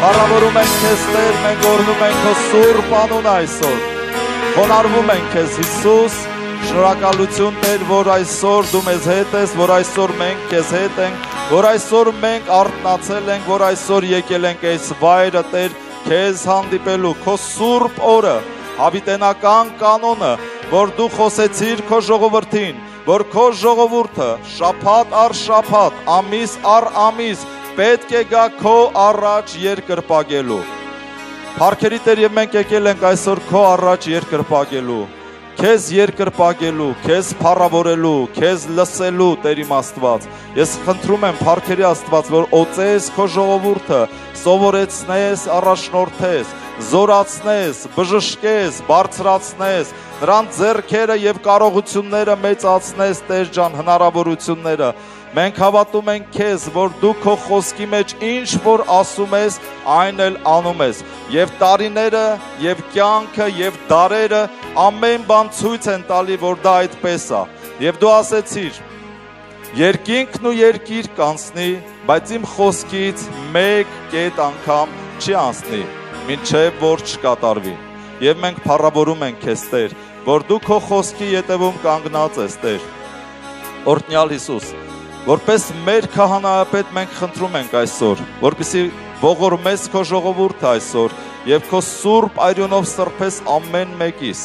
Բարավորում ենք քեզ Տեր, մենք օրհնում ենք քո սուրբ անուն այսօր։ Խոնարհվում ենք քեզ Հիսուս, շնորհակալություն Տեր, որ այսօր դու մեզ հետ ես, որ այսօր մենք քեզ հետ ենք, որ այսօր մենք արթնացել ենք, որ այսօր եկել ենք այս վայրը Տեր, քեզ հանդիպելու, քո սուրբ օրը, հավիտենական կանոնը, որ դու խոսեցիր քո ժողովրդին, որ քո ժողովուրդը շափատ առ շափատ, ամիս առ ամիս պետք է գա քո առաջ երկրպագելու։ Փարքերի Տեր, եւ մենք եկել ենք այսօր քո առաջ երկրպագելու, քեզ երկրպագելու, քեզ փառավորելու, քեզ լսելու, Տեր իմ Աստված։ Ես խնդրում եմ Փարքերի Աստված, որ օծես քո ժողովուրդը, սովորեցնես, առաջնորդես, զորացնես, բժշկես, բարձրացնես, նրանց ձեռքերը եւ կարողությունները մեծացնես, Տեր ջան, հնարավորությունները Մենք հավատում ենք քեզ, որ դու քո խոսքի մեջ ինչ որ ասում ես, այն էլ անում ես։ Եվ տարիները, եւ կյանքը, եւ դարերը ամեն բան ցույց են տալի, որ դա այդպես է։ Եվ դու ասեցիր. Երկինքն ու երկիր կանցնի, բայց իմ խոսքից մեկ կետ անգամ չի անցնի, ինչեւ որ չկատարվի։ Եվ մենք փառավորում ենք քեզ, Տեր, որ դու քո խոսքի յետևում կանգնած ես, Տեր։ Օրհնյալ Հիսուս, Որպես մեր քահանայապետ մենք խնդրում ենք այսօր, որպեսի ողորմես քո ժողովուրդը այսօր եւ քո սուրբ արյունով սրբես ամեն մեկից,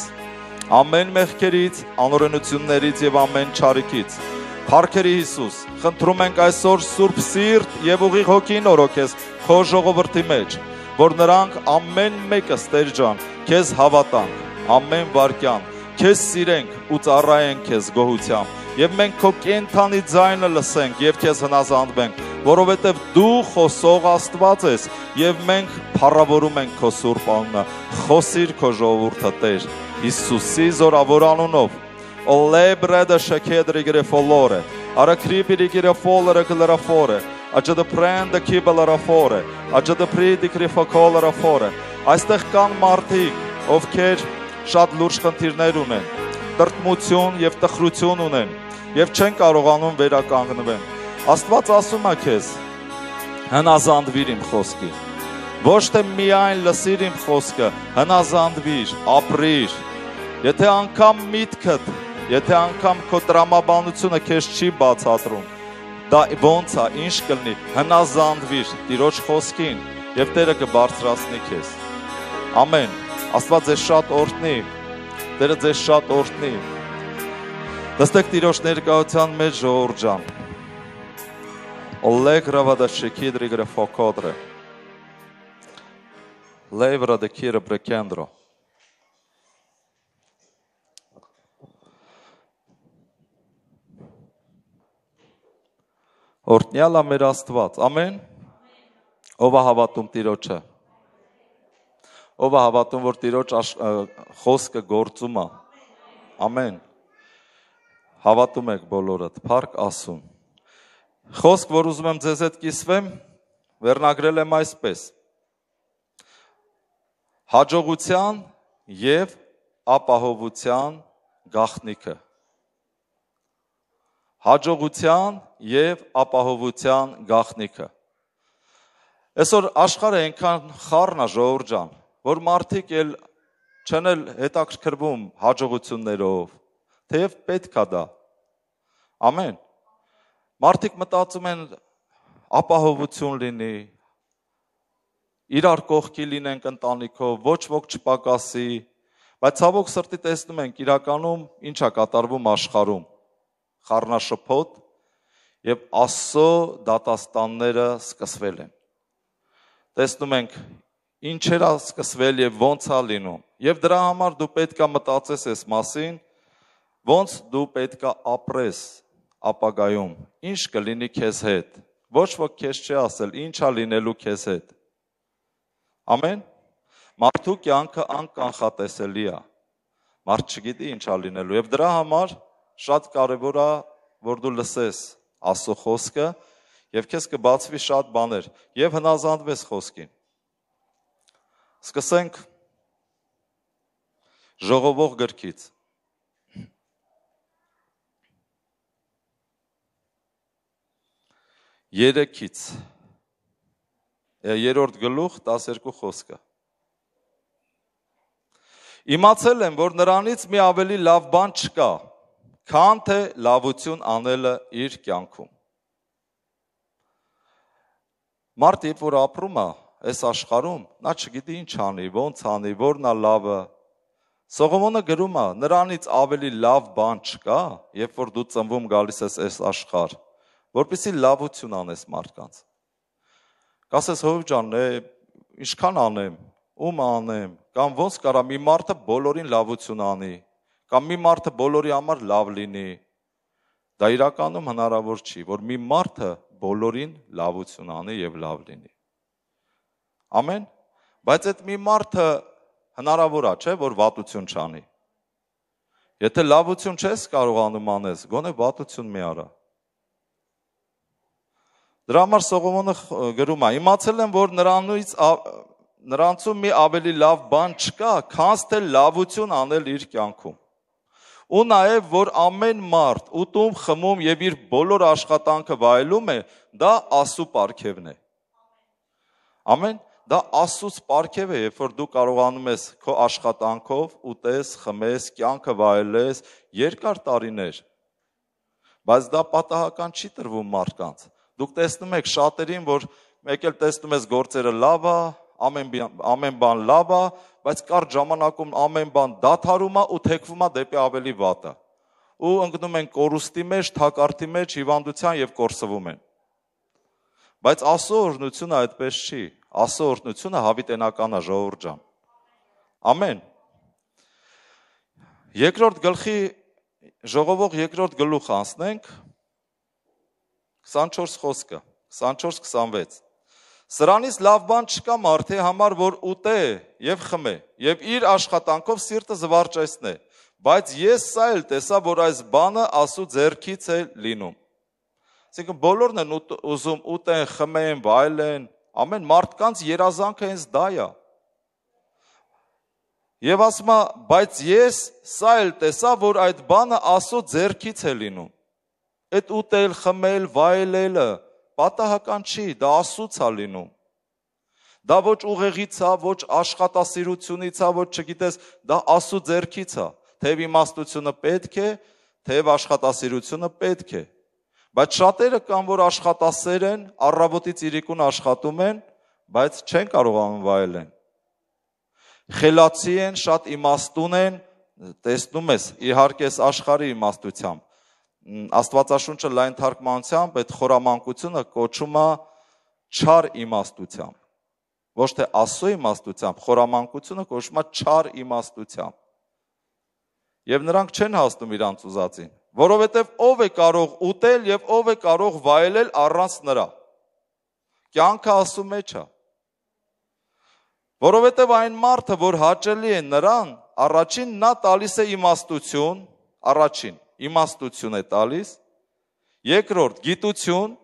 ամեն մեղքերից, անօրենություններից եւ ամեն չարիքից։ Փարքերի Հիսուս, խնդրում ենք այսօր Սուրբ Սիրտ եւ ուղիղ հոգին օրոքես քո ժողովրդի մեջ, որ նրանք ամեն մեկը ստեր ջան, քեզ հավատան, ամեն վարքյան, քեզ սիրենք ու ծառայենք քեզ գոհությամբ եւ մենք քո կենթանի ձայնը լսենք եւ քեզ հնազանդվենք, որովհետեւ դու խոսող Աստված ես եւ մենք փառավորում ենք քո սուրբ անունը։ Խոսիր քո ժողովուրդը Տեր Հիսուսի զորավոր անունով։ O lebre da shkedri grefolore, ara kripiri grefolore glorafore, աճը դպրենդը կիբլարա ֆորը, աճը դպրիդի կրիֆակոլարա ֆորը։ Այստեղ կան մարդիկ, ովքեր շատ լուրջ խնդիրներ ունեն, տրտմություն եւ տխրություն ունեն, եւ չեն կարողանում վերականգնվել։ Աստված ասում է քեզ. հնազանդվիր իմ խոսքի։ Ոչ թե միայն լսիր իմ խոսքը, հնազանդվիր, ապրիր։ Եթե անգամ միտքդ, եթե անգամ քո տրամաբանությունը քեզ չի բացատրում, դա ոնց է, ինչ կլինի, հնազանդվիր Տիրոջ խոսքին եւ Տերը կբարձրացնի քեզ։ Ամեն։ Աստված ձեզ շատ օրհնի։ Տերը ձեզ շատ օրհնի։ Նստեք Տիրոջ ներկայության մեջ ժողորջան։ Олег Равадашчики Дригра Фокодры. Лейвра Декира Брекендро. Օրտնյալ է մեր Աստված։ Ամեն։ Ով է հավատում Տիրոջը։ Ով է հավատում, որ Տիրոջ խոսքը գործում է։ Ամեն։ Հավատում եք բոլորդ, Փառք Աստուն։ Խոսք, որ ուզում եմ ձեզ հետ կիսվեմ, վերնագրել եմ այսպես. հաջողության եւ ապահովության գաղտնիքը հաջողության եւ ապահովության գաղտնիքը այսօր աշխարհը այնքան խառն է ժողովրդան որ մարդիկ էլ չեն էլ հետաքրքրվում հաջողություններով թեև պետքա դա Ամեն։ Մարդիկ մտածում են ապահովություն լինի, իրար կողքի լինենք ընտանիքով, ոչ ոք չպակասի, բայց ցավոք սրտի տեսնում ենք իրականում ինչա կատարվում աշխարում։ Խառնաշփոթ եւ աստծո դատաստանները սկսվել են։ Տեսնում ենք ինչեր է սկսվել եւ ոնց է լինում։ Եվ դրա համար դու պետքա մտածես այս մասին, ոնց դու պետքա ապրես ապագայում ինչ կլինի քեզ հետ։ Ոչ ոք քեզ չի ասել, ինչա լինելու քեզ հետ։ Ամեն։ Մարդու կյանքը անկանխատեսելի է։ Մարդ չգիտի ինչա լինելու եւ դրա համար շատ կարեւոր է որ դու լսես Աստծո խոսքը եւ քեզ կբացվի շատ բաներ եւ հնազանդվես խոսքին։ Սկսենք ժողովող գրքից 3-ից երրորդ գլուխ 12 խոսքը Իմացել եմ, որ նրանից մի ավելի լավ բան չկա, քան թե լավություն անելը իր կյանքում։ Մարդը, երբ որ ապրում է այս աշխարհում, նա չգիտի ինչ անի, ոնց անի, որն է լավը։ Սողոմոնը գրում է, նրանից ավելի լավ բան չկա, երբ որ դու ծնվում գալիս ես այս աշխարհ որպեսի լավություն անես մարդկանց։ Կասես հով ջան, ինչքան անեմ, ում անեմ, կամ ոնց կարա մի մարդը բոլորին լավություն անի, կամ մի մարդը բոլորի համար լավ լինի։ Դա իրականում հնարավոր չի, որ մի մարդը բոլորին լավություն անի եւ լավ լինի։ Ամեն, բայց այդ մի մարդը հնարավոր է, չէ, որ վատություն չանի։ Եթե լավություն չես կարողանում անես, գոնե վատություն մի արա։ Դրա համար Սողոմոնը գրում է. Իմացել եմ, որ նրանից նրանցում մի ավելի լավ բան չկա, քան թե լավություն անել իր կյանքում։ Ու նաև որ ամեն մարդ ուտում, խմում եւ իր բոլոր աշխատանքը վայելում է, դա Աստու ապարքևն է։ Ամեն դա Աստուց ապարքև է, երբ որ դու կարողանում ես քո աշխատանքով ուտես, խմես, կյանքը վայելես երկար տարիներ։ Բայց դա պատահական չի տրվում մարդկանց Դուք տեսնում եք շատերին, որ մեկ էլ տեսնում ես գործերը լավ է, ամեն ամեն բան լավ է, բայց կար ժամանակում ամեն բան դադարում է ու թեքվում է դեպի ավելի վատը։ Ու ընկնում են կորուստի մեջ, թակարդի մեջ, հիվանդության եւ կորսվում են։ Բայց ասո օրնությունը այդպես չի։ Ասո օրնությունը հավիտենական է ժողովուրդ ջան։ Ամեն։ Երկրորդ գլխի ժողովող երկրորդ գլուխ անցնենք 24 խոսքը, 24-26։ Սրանից լավ բան չկա մարդի համար, որ ուտե եւ խմե եւ իր աշխատանքով սիրտը զվարճեսնե, բայց ես սա էլ տեսա, որ այս բանը ասու ձերքից է լինում։ Այսինքն բոլորն են ուտ, ուզում ուտեն, խմեն, վայելեն, ամեն մարդկանց երազանքը հենց դա է։ Եվ ասում է, բայց ես սա էլ տեսա, որ այդ բանը ասու ձերքից է լինում այդ ուտել, խմել, վայելելը պատահական չի, դա Աստծուց է լինում։ Դա ոչ ուղեղից է, ոչ աշխատասիրությունից է, ոչ չգիտես, դա Աստծո ձեռքից է։ Թեև իմաստությունը պետք է, թեև աշխատասիրությունը պետք է։ Բայց շատերը կան, որ աշխատասեր են, առավոտից իրիկուն աշխատում են, բայց չեն կարողանում վայելեն։ Խելացի են, շատ իմաստուն են, տեսնում ես, իհարկե այս աշխարհի իմաստությամբ, Աստվածաշունչը լայն թարգմանությամբ այդ խորամանկությունը կոչում է չար իմաստությամբ։ Ոչ թե աստծո իմաստությամբ, խորամանկությունը կոչվում է չար իմաստությամբ։ Եվ նրանք չեն հասնում իրանց ուզածին, որովհետև ով է կարող ուտել եւ ով է կարող վայելել առանց նրա։ Կյանքը աստծո մեջ է։ Որովհետև այն մարդը, որ հաճելի է նրան, առաջին նա տալիս է իմաստություն, առաջին իմաստություն է տալիս, երկրորդ գիտություն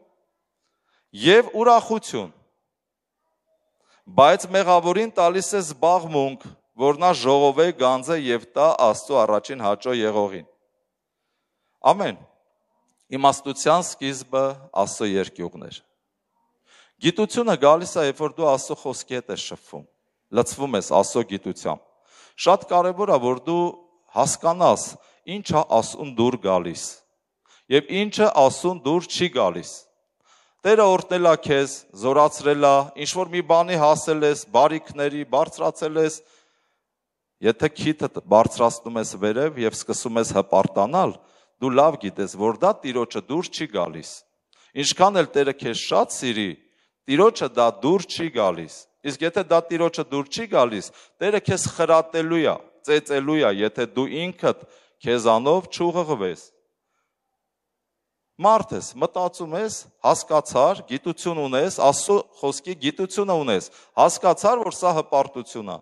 եւ ուրախություն։ Բայց մեղավորին տալիս է զբաղմունք, որ նա ժողովե գանձը եւ տա Աստծո առաջին հաճո եղողին։ Ամեն։ Իմաստության սկիզբը Աստծո երկյուղներ։ Գիտությունը գալիս է, երբ որ դու Աստծո խոսքի հետ ես շփվում, լցվում ես Աստծո գիտությամբ։ Շատ կարևոր է, որ դու հասկանաս, ինչա ասուն դուր գալիս եւ ինչը ասուն դուր չի գալիս Տերը օրտնել է քեզ, զորացրել է, ինչ որ մի բանի հասել ես, բարիքների բարձրացել ես, Եթե քիթը բարձրացնում ես վերև եւ սկսում ես հպարտանալ, դու լավ գիտես, որ դա Տիրոջը դուր չի գալիս։ Ինչքան էլ Տերը քեզ շատ սիրի, Տիրոջը դա դուր չի գալիս։ Իսկ եթե դա Տիրոջը դուր չի գալիս, Տերը քեզ խրատելու է, ծեծելու է, եթե դու ինքդ քեզանով չուղղվես։ Մարդ ես, մտածում ես, հասկացար, գիտություն ունես, Աստծո խոսքի գիտությունը ունես, հասկացար, որ սա հպարտություն է։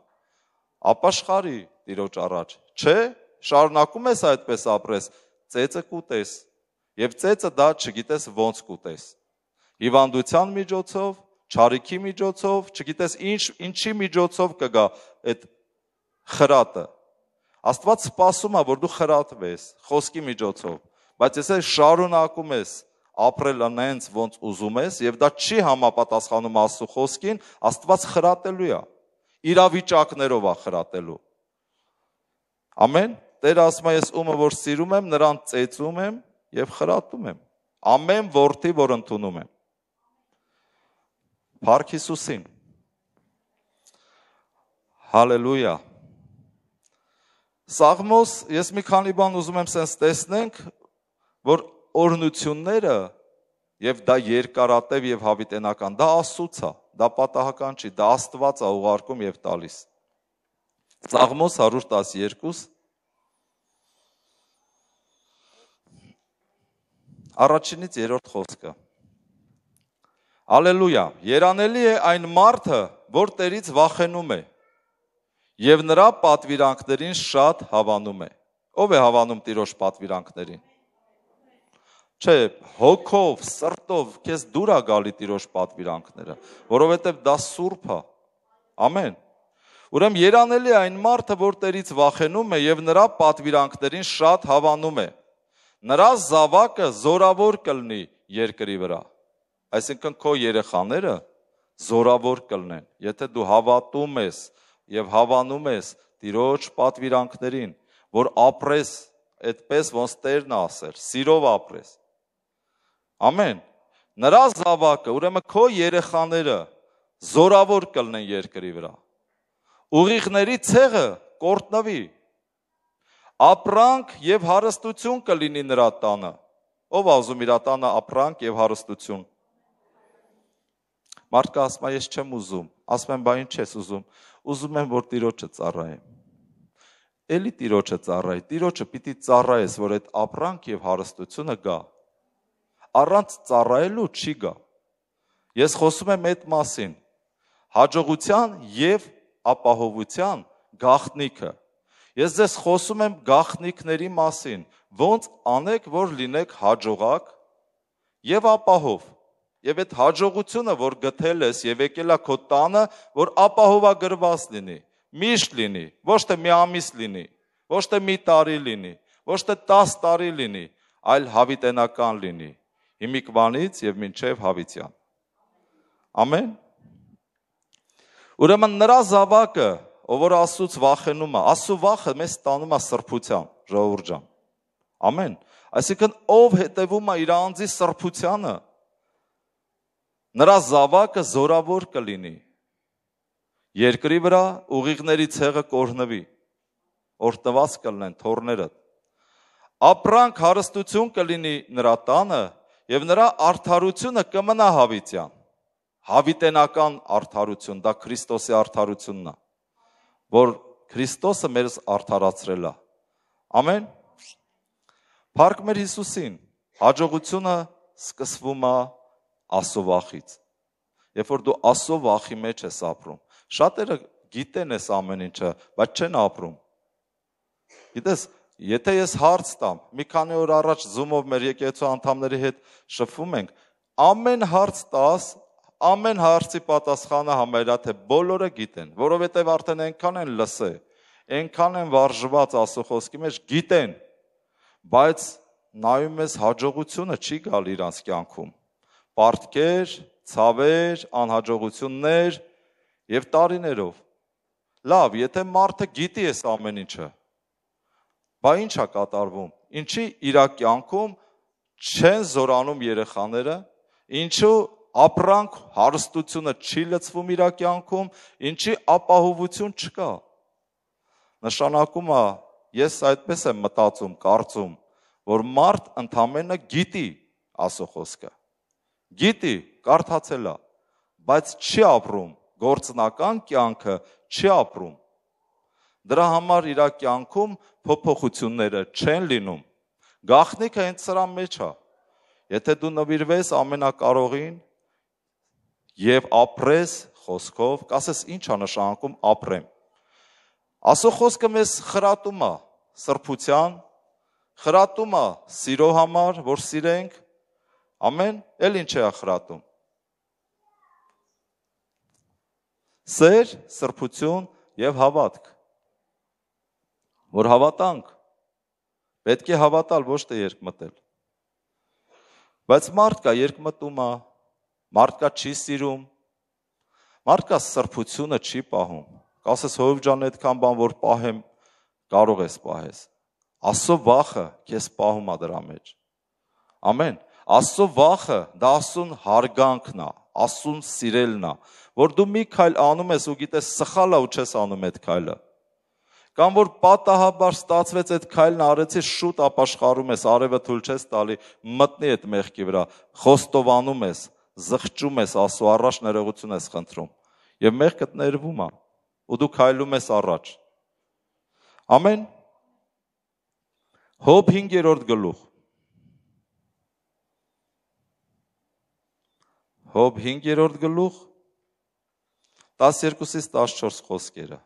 Ապաշխարի Տիրոջ առաջ։ Չէ, շարունակում ես այդպես ապրես, ծեծը կուտես։ Եվ ծեծը դա չգիտես ոնց կուտես։ Հիվանդության միջոցով, ճարիքի միջոցով, չգիտես ինչ ինչի միջոցով կգա այդ խրատը Աստված սպասում է, որ դու խրատվես խոսքի միջոցով, բայց եթե շարունակում ես ապրել այնց ոնց ուզում ես եւ դա չի համապատասխանում Աստծո խոսքին, Աստված խրատելու է։ Իրավիճակներով է խրատելու։ Ամեն։ Տեր ասում է, ես ումը որ սիրում եմ, նրան ծեծում եմ եւ խրատում եմ։ Ամեն որդի, որ ընդունում եմ։ Փառք Հիսուսին։ Հալելույա։ Սաղմոս, ես մի քանի բան ուզում եմ sense տեսնենք, որ օրնությունները եւ դա երկարատև եւ հավիտենական, դա Աստծուց է, դա պատահական չի, դա Աստված է ուղարկում եւ տալիս։ Սաղմոս 112 Առաջինից երրորդ խոսքը։ Ալելույա։ Երանելի է այն մարդը, որ Տերից վախենում է, եւ նրա պատվիրանքներին շատ հավանում է։ Ո՞վ է հավանում Տիրոջ պատվիրանքներին։ Չէ, հոգով, սրտով քեզ դուր է գալի Տիրոջ պատվիրանքները, որովհետեւ դա սուրբ է։ Ամեն։ Ուրեմն երանելի այն մարդը, որ Տերից վախենում է եւ նրա պատվիրանքներին շատ հավանում է։ Նրա զավակը զորավոր կլնի երկրի վրա։ Այսինքն քո երեխաները զորավոր կլնեն, եթե դու հավատում ես եւ հավանում ես Տիրոջ պատվիրանքներին, որ ապրես այդպես ոնց Տերն ասել, սիրով ապրես։ Ամեն։ Նրա զավակը, ուրեմն քո երեխաները զորավոր կլնեն երկրի վրա։ Ուղիղների ցեղը կորտնվի։ Ապրանք եւ հարստություն կլինի նրա տանը։ Ով ազում իր տանը ապրանք եւ հարստություն։ Մարդկա ասում է, ես չեմ ուզում։ Ասում եմ, բա ինչ ես ուզում ուզում եմ որ Տիրոջը ծառայեմ։ Էլի Տիրոջը ծառայի, Տիրոջը պիտի ծառայես, որ այդ ապրանք եւ հարստությունը գա։ Առանց ծառայելու չի գա։ Ես խոսում եմ այդ մասին։ Հաջողության եւ ապահովության գաղտնիքը։ Ես ձեզ խոսում եմ գաղտնիքների մասին, ոնց անեք, որ լինեք հաջողակ եւ ապահով Եվ այդ հաջողությունը, որ գտել ես եւ եկել է քո տանը, որ ապահովագրված լինի, միշտ լինի, ոչ թե մի ամիս լինի, ոչ թե մի տարի լինի, ոչ թե 10 տարի լինի, այլ հավիտենական լինի։ Հիմիկվանից եւ մինչեւ հավիտյան։ Ամեն։ Ուրեմն նրա զավակը, ով որ Աստծուց վախենում է, Աստծո վախը մեզ տանում է սրբության, ժողովուրդ ջան։ Ամեն։ Այսինքն ով հետևում է իր անձի սրբությանը, նրա զավակը զորավոր կլինի։ Երկրի վրա ուղիղների ցեղը կորնվի, օրտնված կլինեն թորները։ Ապրանք հարստություն կլինի նրա տանը եւ նրա արդարությունը կմնա հավիտյան։ Հավիտենական արդարություն, դա Քրիստոսի արդարությունն է, որ Քրիստոսը մեզ արդարացրել է։ Ամեն։ Փառք մեր Հիսուսին։ Հաջողությունը սկսվում է Աստծո վախից։ Երբ որ դու Աստծո վախի մեջ ես ապրում, շատերը գիտեն այս ամեն ինչը, բայց չեն ապրում։ Գիտես, եթե ես հարց տամ, մի քանի օր առաջ Zoom-ով մեր եկեղեցու անդամների հետ շփվում ենք, ամեն հարց տաս, ամեն հարցի պատասխանը համերա թե բոլորը գիտեն, որովհետև արդեն այնքան են լսել, այնքան են վարժված Աստծո խոսքի մեջ, գիտեն, բայց նայում ես հաջողությունը չի գալ իրանց կյանքում պարտքեր, ցավեր, անհաջողություններ եւ տարիներով։ Լավ, եթե մարդը գիտի այս ամեն ինչը, բա ի՞նչ է կատարվում։ Ինչի իր կյանքում չեն զորանում երեխաները, ինչու ապրանք հարստությունը չի լծվում իր կյանքում, ինչի ապահովություն չկա։ Նշանակում է, ես այդպես եմ մտածում, կարծում, որ մարդ ընդամենը գիտի ասո խոսքը Գիտի, կարդացել է, բայց չի ապրում, գործնական կյանքը չի ապրում։ Դրա համար իր կյանքում փոփոխությունները չեն լինում։ Գախնիկը հենց սրա մեջ է։ Եթե դու նվիրվես ամենակարողին եւ ապրես խոսքով, կասես ի՞նչ է նշանակում ապրեմ։ Ասո խոսքը մեզ խրատում է սրբության, խրատում է սիրո համար, որ սիրենք, Ամեն, էլ ինչ է ախրատում։ Սեր, սրբություն եւ հավատք։ Որ հավատանք։ Պետք է հավատալ, ոչ թե երկմտել։ Բայց մարդ կա երկմտում է, մարդ կա չի սիրում, մարդ կա սրբությունը չի պահում։ Կասես հովիվ ջան, այդքան բան որ պահեմ, կարող ես պահես։ Աստծո վախը քեզ պահում է դրա մեջ։ Ամեն։ Աստծո վախը դա Աստուն հարգանքն է, Աստուն սիրելն է, որ դու մի քայլ անում ես ու գիտես սխալ է ու չես անում այդ քայլը։ Կամ որ պատահաբար ստացվեց այդ քայլն արեցի շուտ ապաշխարում ես, արևը թույլ չես տալի, մտնի այդ մեղքի վրա, խոստովանում ես, զղջում ես Աստծո առաջ ներողություն ես խնդրում։ Եվ մեղքդ ներվում է ու դու քայլում ես առաջ։ Ամեն Հոբ 5-րդ գլուխ Հոբ 5-րդ գլուխ 12-ից 14 խոսքերը։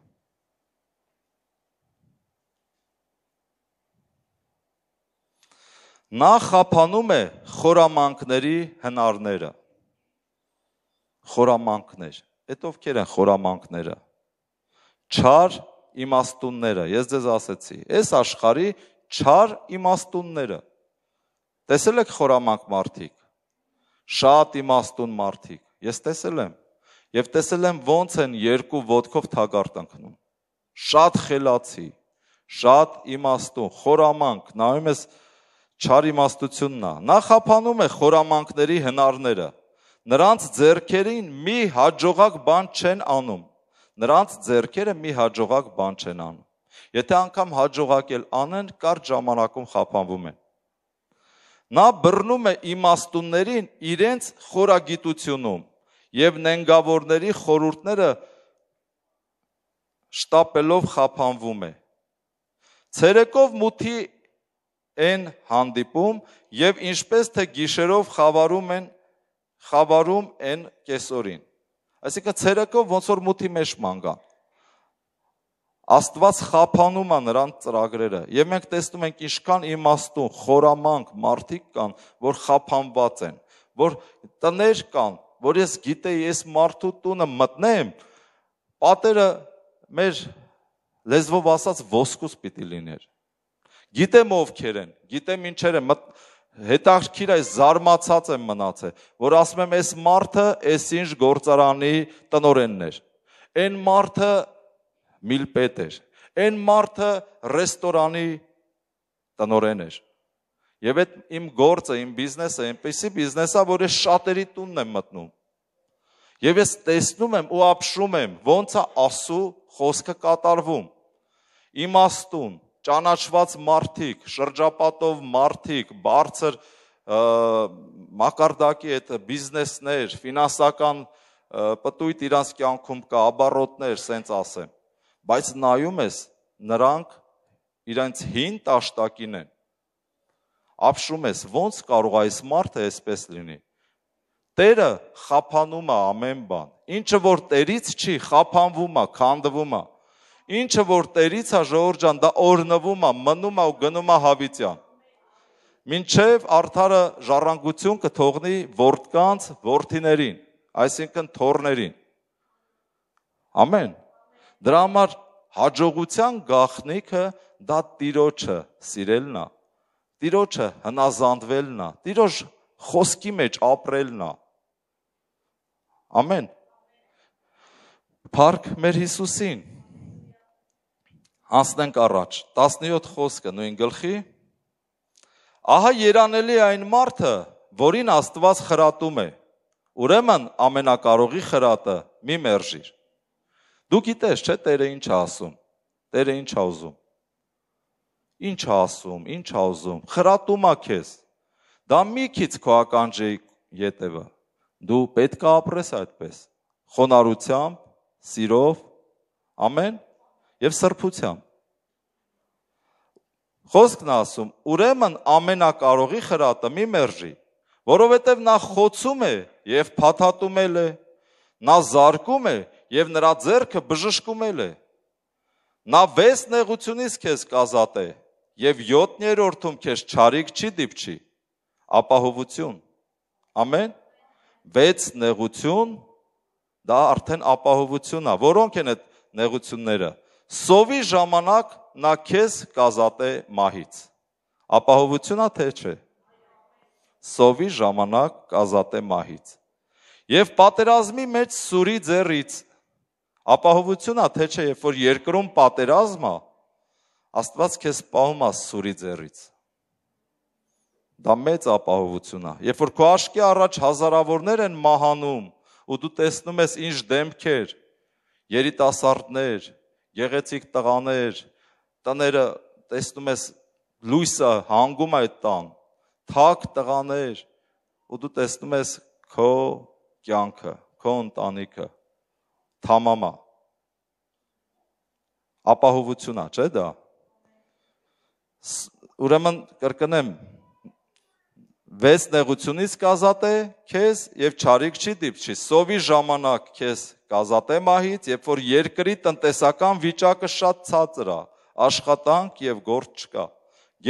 Նա խափանում է խորամանքների հնարները։ Խորամանքներ։ Էդ ովքեր են խորամանքները։ Չար իմաստունները, ես ձեզ ասեցի, այս աշխարի չար իմաստունները։ Տեսել եք խորամանկ մարդիկ շատ իմաստուն մարդիկ։ Ես տեսել եմ եւ տեսել եմ ոնց են երկու ոդկով թագարտ ընկնում։ Շատ խելացի, շատ իմաստուն, խորամանկ, նայում ես չար իմաստությունն է։ Նա խափանում է խորամանկների հնարները։ Նրանց зерքերին մի հաջողակ բան չեն անում։ Նրանց зерքերը մի հաջողակ բան չեն անում։ Եթե անգամ հաջողակել անեն, կար ժամանակում խափանվում են։ Նա բռնում է իմաստուններին իրենց խորագիտությունում եւ նենգավորների խորուրդները շտապելով խափանվում է։ Ցերեկով մութի են հանդիպում եւ ինչպես թե գիշերով խավարում են խավարում են կեսորին։ Այսինքն ցերեկով ոնց որ մութի մեջ ման կան Աստված խափանում է նրանց ծրագրերը։ Եվ մենք տեսնում ենք ինչքան իմաստուն, խորամանկ մարդիկ կան, որ խափանված են, որ տներ կան, որ ես գիտեի, ես մարդու տունը մտնեմ, պատերը մեր լեզվով ասած ոսկուս պիտի լիներ։ Գիտեմ ովքեր են, գիտեմ ինչեր են, հետաքրքիր է զարմացած եմ մնացել, որ ասում եմ, այս մարդը, այս ինչ գործարանի տնորենն էր։ Այն մարդը միլպետ էր։ Այն մարդը ռեստորանի տնորեն էր։ Եվ այդ իմ գործը, իմ բիզնեսը, այնպեսի բիզնեսա, որ ես շատերի տունն եմ մտնում։ Եվ ես տեսնում եմ ու ապշում եմ, ոնց է Աստու խոսքը կատարվում։ Իմաստուն, ճանաչված մարդիկ, շրջապատով մարդիկ, բարձր մակարդակի այդ բիզնեսներ, ֆինանսական պտույտ իրանց կյանքում կա, աբարոտներ, սենց ասեմ բայց նայում ես նրանք իրենց հին աշտակին են ապշում ես ոնց կարող այս մարդը այսպես լինի Տերը խափանում է ամեն բան ինչը որ Տերից չի խափանվում է քանդվում է ինչը որ Տերից է ժողորջան դա օրնվում է մնում է ու գնում է հավիտյան մինչև արդարը ժառանգություն կթողնի որդկանց որդիներին այսինքն թորներին ամեն Դրա համար հաջողության գաղտնիքը դա Տիրոջը սիրելն է։ Տիրոջը հնազանդվելն է։ Տիրոջ խոսքի մեջ ապրելն է։ Ամեն։ Փառք մեր Հիսուսին։ Անցնենք առաջ 17 խոսքը նույն գլխի Ահա երանելի այն մարդը, որին Աստված խրատում է։ Ուրեմն ամենակարողի խրատը մի մերժիր։ Դու գիտես, չէ՞, Տերը ինչ ասում։ Տերը ինչ ասում։ Ինչ ասում, ինչ ասում։ Խրատում ա քեզ։ Դա մի քիչ քո ականջի յետևը։ Դու պետք է ապրես այդպես։ Խոնարհությամբ, սիրով, ամեն եւ սրբությամբ։ Խոսքն ասում, ուրեմն ամենակարողի խրատը մի մերժի, որովհետև նա խոցում է եւ փաթաթում է, նա զարկում է եւ նրա ձեռքը բժշկումել է։ Նա 6 նեղությունից քեզ կազատե եւ 7-րդում քեզ չարիք չի դիպչի։ Ապահովություն։ Ամեն 6 նեղություն դա արդեն ապահովություն է։ Որոնք են այդ նեղությունները։ Սովի ժամանակ նա քեզ կազատե մահից։ Ապահովությունա թե չէ։ Սովի ժամանակ կազատե մահից։ Եվ պատերազմի մեջ սուրի ձեռից ապահովություն է, թե չէ, երբ որ երկրում պատերազմ է, Աստված քեզ պահում է սուրի ձեռից։ Դա մեծ ապահովություն է։ Երբ որ քո աշկի առաջ հազարավորներ են մահանում ու դու տեսնում ես ինչ դեմքեր, երիտասարդներ, գեղեցիկ տղաներ, տները տեսնում ես լույսը հանգում է այդ տան, թակ տղաներ, ու դու տեսնում ես քո կյանքը, քո ընտանիքը, Թամամա։ Ապահովություն է, չէ՞ դա։ Ուրեմն կրկնեմ վեց նեղությունից կազատե քեզ եւ ճարիք չի դիպչի սովի ժամանակ քեզ կազատե մահից երբ որ երկրի տնտեսական վիճակը շատ ցածր է աշխատանք եւ գործ չկա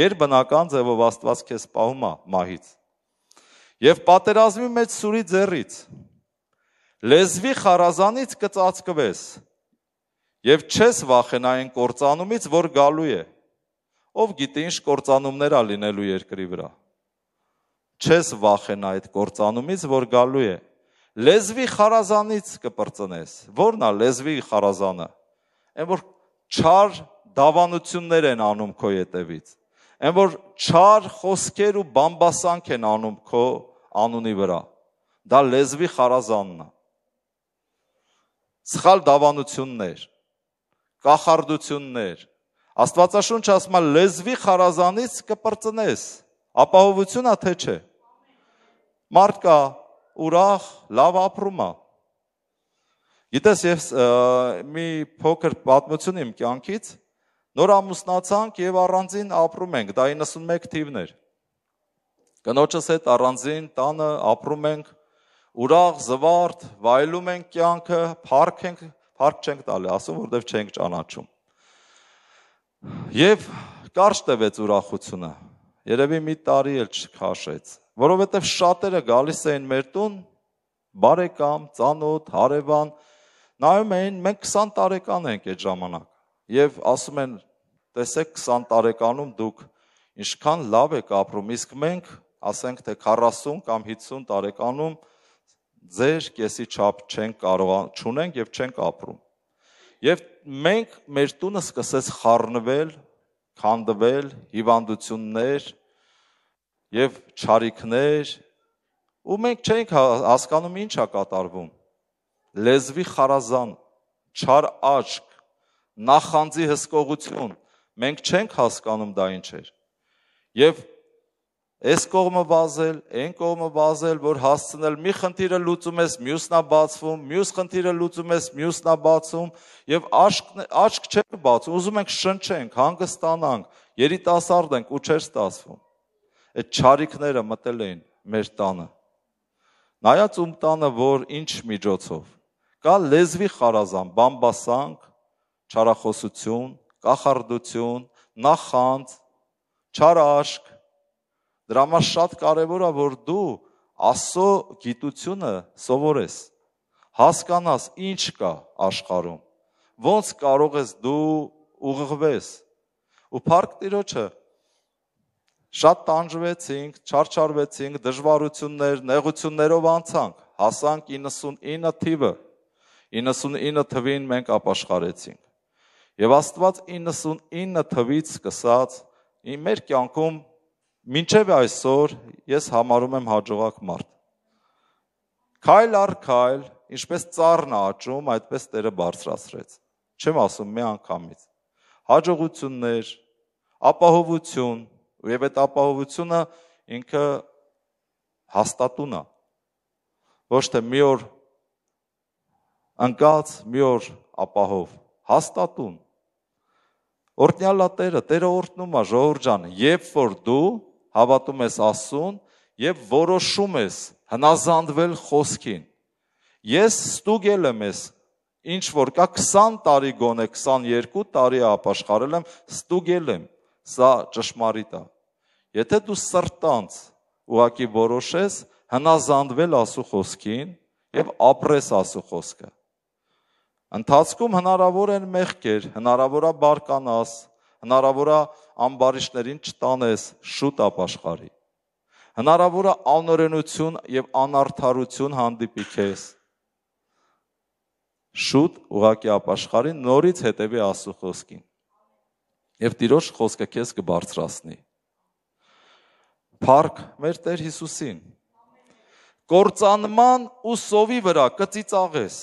Եր բնական ձևով Աստված քեզ պահում է մահից։ Եվ պատերազմի մեջ սուրի ձեռից լեզվի խարազանից կծածկվես եւ չես վախենա այն կործանումից, որ գալու է։ Ով գիտի ինչ կործանումներ ա լինելու երկրի վրա։ Չես վախենա այդ կործանումից, որ գալու է։ Լեզվի խարազանից կպրծնես։ Որն է լեզվի խարազանը։ Այն որ չար դավանություններ են անում քո յետևից։ Այն որ չար խոսքեր ու բամբասանք են անում քո անունի վրա։ Դա լեզվի խարազանն է սխալ դավանություններ, կախարդություններ։ Աստվածաշունչը ասում է լեզվի խարազանից կպրծնես։ Ապահովությունա թե չէ։ Մարդ կա ուրախ, լավ ապրում է։ Գիտես, ես մի փոքր պատմություն իմ կյանքից նոր ամուսնացանք եւ առանձին ապրում ենք, դա 91 թիվներ։ Կնոջս հետ առանձին տանը ապրում ենք, ուրախ, զվարթ, վայելում ենք կյանքը, փառք ենք, փառք չենք տալի, ասում որովհետև չենք ճանաչում։ Եվ կարճ տևեց ուրախությունը։ Երևի մի տարի էլ չքաշեց, որովհետև շատերը գալիս էին մեր տուն, բարեկամ, ծանոթ, հարևան, նայում էին, մենք 20 տարեկան ենք այդ ժամանակ։ Եվ ասում են, տեսեք 20 տարեկանում դուք ինչքան լավ եք ապրում, իսկ մենք ասենք թե 40 կամ 50 տարեկանում ձեր կեսի չափ չեն կարող չունենք եւ չենք ապրում։ Եվ մենք մեր տունը սկսեց խառնվել, քանդվել, հիվանդություններ եւ ճարիքներ, ու մենք չենք հա- հասկանում ինչ է կատարվում։ Լեզվի խարազան, չար աչք, նախանձի հսկողություն, մենք չենք հասկանում դա ինչ էր։ Եվ այս կողմը վազել, այն կողմը վազել, որ հասցնել մի խնդիրը լուծում ես, մյուսնա բացվում, մյուս խնդիրը լուծում ես, մյուսնա բացվում եւ աչք աչք չէ բացում, ուզում ենք շնչենք, հանգստանանք, երիտասարդ ենք ու չէր ստացվում։ Այդ ճարիքները մտել էին մեր տանը։ Նայած ում տանը որ ինչ միջոցով։ Կա լեզվի խարազան, բամբասանք, չարախոսություն, կախարդություն, նախանձ, չարաշք, Դրա համար շատ կարևոր է, որ դու Աստծո գիտությունը սովորես։ Հասկանաս, ինչ կա աշխարհում։ Ոնց կարող ես դու ուղղվես։ Ու Փարք Տիրոջը շատ տանջվեցինք, չարչարվեցինք, դժվարություններ, նեղություններով անցանք, հասանք 99 թիվը։ 99 թվին մենք ապաշխարեցինք։ Եվ Աստված 99 թվից սկսած իմ մեր կյանքում Մինչև այսօր ես համարում եմ հաջողակ մարդ։ Քայլ առ քայլ, ինչպես ծառն աճում, այդպես Տերը բարձրացրեց։ Չեմ ասում մի անգամից։ Հաջողություններ, ապահովություն, եւ այդ ապահովությունը ինքը հաստատուն է։ Ոչ թե մի օր անկած, մի օր ապահով, հաստատուն։ Օրտնյալա Տերը, Տերը օրտնում է ժողորջանը, երբ որ դու հավատում ես Աստծուն եւ որոշում ես հնազանդվել խոսքին։ Ես ստուգել եմ ես ինչ որ կա 20 տարի գոնե 22 տարի ապաշխարել եմ, ստուգել եմ, սա ճշմարիտ է։ Եթե դու սրտանց ուղակի որոշես հնազանդվել Աստու խոսքին եւ ապրես Աստու խոսքը, ընթացքում հնարավոր են մեղքեր, հնարավոր է բարկանաս, հնարավոր է ամբարիշներին չտանես շուտ ապաշխարի։ Հնարավոր է անօրենություն եւ անարթարություն հանդիպի քեզ։ Շուտ ուղակի ապաշխարի նորից հետևի Աստծո խոսքին։ Եվ Տիրոջ խոսքը քեզ կբարձրացնի։ Փառք մեր Տեր Հիսուսին։ Կործանման ու սովի վրա կծիծաղես։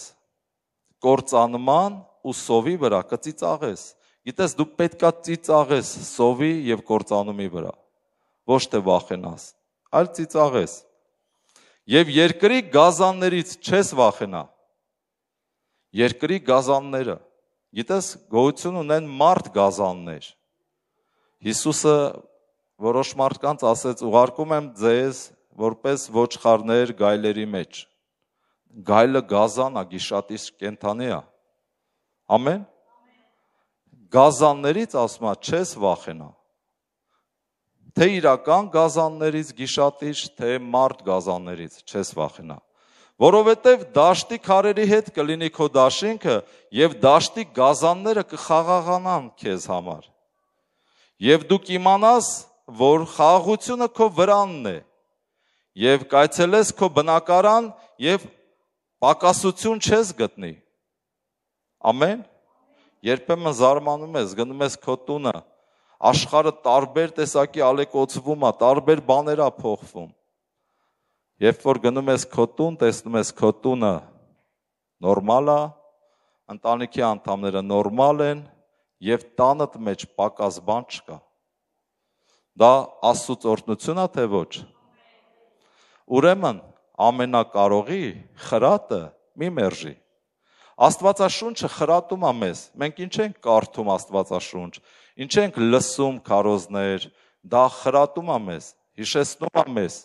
Կործանման ու սովի վրա կծիծաղես։ Գիտես դու պետքա ծիծաղես սովի եւ կործանումի վրա։ Ոչ թե վախենաս, այլ ծիծաղես։ Եվ երկրի գազաններից չես վախենա։ Երկրի գազանները, գիտես, գոյություն ունեն մարդ գազաններ։ Հիսուսը որոշ մարդկանց ասեց՝ «Ուղարկում եմ ձեզ որպես ոչխարներ գայլերի մեջ»։ Գայլը գազան է, գիշատի կենթանի է։ Ամեն գազաններից ասում է չես վախենա թե իրական գազաններից գիշատիչ, թե մարդ գազաններից չես վախենա։ Որովհետև դաշտի քարերի հետ կլինի քո դաշինքը եւ դաշտի գազանները կխաղաղանան քեզ համար։ Եվ դու կիմանաս, որ խաղաղությունը քո վրանն է։ Եվ կայցելես քո բնակարան եւ պակասություն չես գտնի։ Ամեն։ Երբեմն զարմանում ես, գնում ես քո տունը, աշխարը տարբեր տեսակի ալեկոծվում է, տարբեր բաներ է փոխվում։ Երբ որ գնում ես քո տուն, տեսնում ես քո տունը նորմալ է, ընտանիքի անդամները նորմալ են եւ տանդ մեջ պակաս բան չկա։ Դա Աստծո օրհնություն է թե ոչ։ Ուրեմն ամենակարողի խրատը մի մերժի։ Աստվածաշունչը խրատում է մեզ։ Մենք ինչ ենք կարդում Աստվածաշունչ, ինչ ենք լսում քարոզներ, դա խրատում է մեզ, հիշեցնում է մեզ,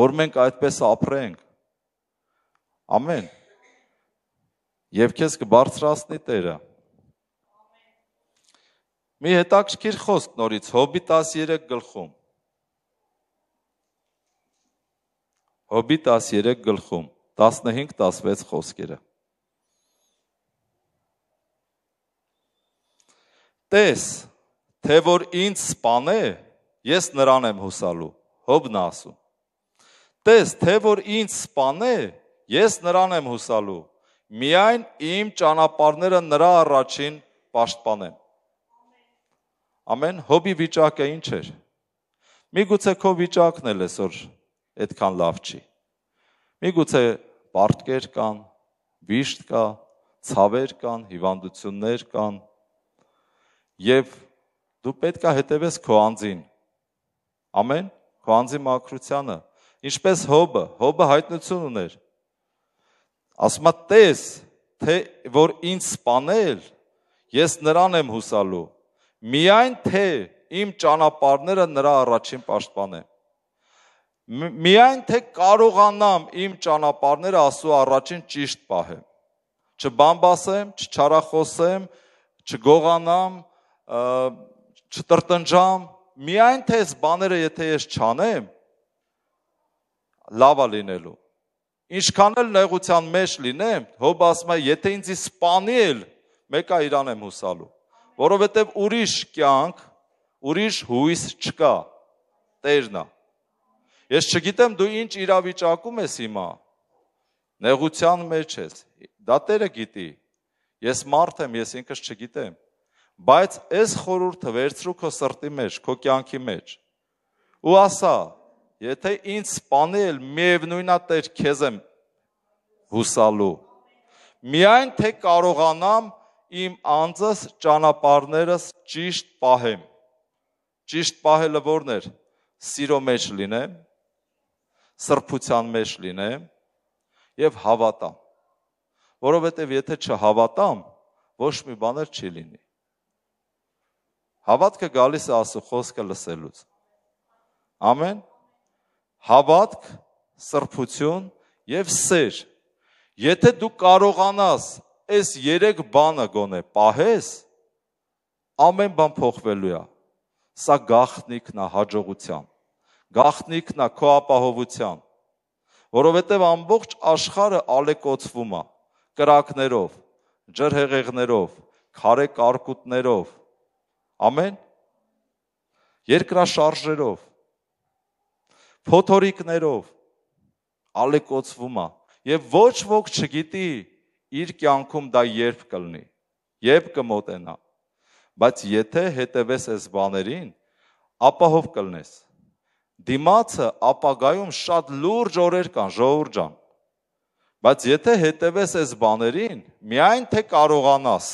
որ մենք այդպես ապրենք։ Ամեն։ Եվ քեզ կբարձրացնի Տերը։ Մի հետաքրքիր խոսք նորից Հոբի 13 գլխում։ Հոբի 13 գլխում 15-16 խոսքերը։ տես, թե որ ինձ սپانե, ես նրան եմ հուսալու։ Հոբն ասում։ Տես, թե որ ինձ սپانե, ես նրան եմ հուսալու։ Միայն իմ ճանապարհները նրա առաջին պաշտպանեմ։ Ամեն հոբի վիճակը ինչ էր։ Միգուցե քո վիճակն էլ այսօր այդքան լավ չի։ Միգուցե բարդկեր կան, վիշտ կա, ցավեր կան, հիվանդություններ կան, Եվ դու պետքա հետևես քո անձին։ Ամեն քո անձի մաքրությանը, ինչպես Հոբը, Հոբը հայտնություն ուներ։ Ասում է՝ «Տես, թե որ ինձ սپانել, ես նրան եմ հուսալու։ Միայն թե իմ ճանապարհները նրա առաջին պաշտպանեմ»։ Միայն թե կարողանամ իմ ճանապարհները ասու առաջին ճիշտ պահեմ։ Չբամբասեմ, չչարախոսեմ, չգողանամ, չգողանամ չտրտնջամ, միայն թե այս բաները եթե ես չանեմ, լավա լինելու։ Ինչքան էլ նեղության մեջ լինեմ, հոբ ասում է, եթե ինձ սպանի էլ, մեկա իրան եմ հուսալու, որովհետև ուրիշ կյանք, ուրիշ հույս չկա։ Տերն է։ Ես չգիտեմ դու ինչ իրավիճակում ես հիմա։ Նեղության մեջ ես։ Դա Տերը գիտի։ Ես մարդ եմ, ես ինքս չգիտեմ։ Բայց այս խորհուրդը վերցրու քո սրտի մեջ, քո կյանքի մեջ։ Ու ասա, եթե ինձ սپانել, միևնույնա Տեր քեզ եմ հուսալու։ Միայն թե կարողանամ իմ անձս ճանապարներս ճիշտ պահեմ։ Ճիշտ պահելը ո՞րն էր։ Սիրո մեջ լինեմ, սրբության մեջ լինեմ եւ հավատամ։ Որովհետեւ եթե չհավատամ, ոչ մի բան չի լինի։ Հավատքը գալիս է Աստծո խոսքը լսելուց։ Ամեն։ Հավատք, սրբություն եւ սեր։ Եթե դու կարողանաս այս երեք բանը գոնե պահես, ամեն բան փոխվելու է։ Սա գախնիկն է հաջողության։ Գախնիկն է քո ապահովության, որովհետև ամբողջ աշխարհը ալեկոծվում է կրակներով, ջրհեղեղներով, քարե կարկուտներով, Ամեն երկրաշարժերով, փոթորիկներով ալեկոծվում է եւ ոչ ոք չգիտի իր կյանքում դա երբ կլինի, երբ կմոտենա։ Բայց եթե հետևես այս բաներին, ապա հով կլնես։ Դիմացը ապագայում շատ լուրջ օրեր կան, ժողովուրդ ջան։ Բայց եթե հետևես այս բաներին, միայն թե կարողանաս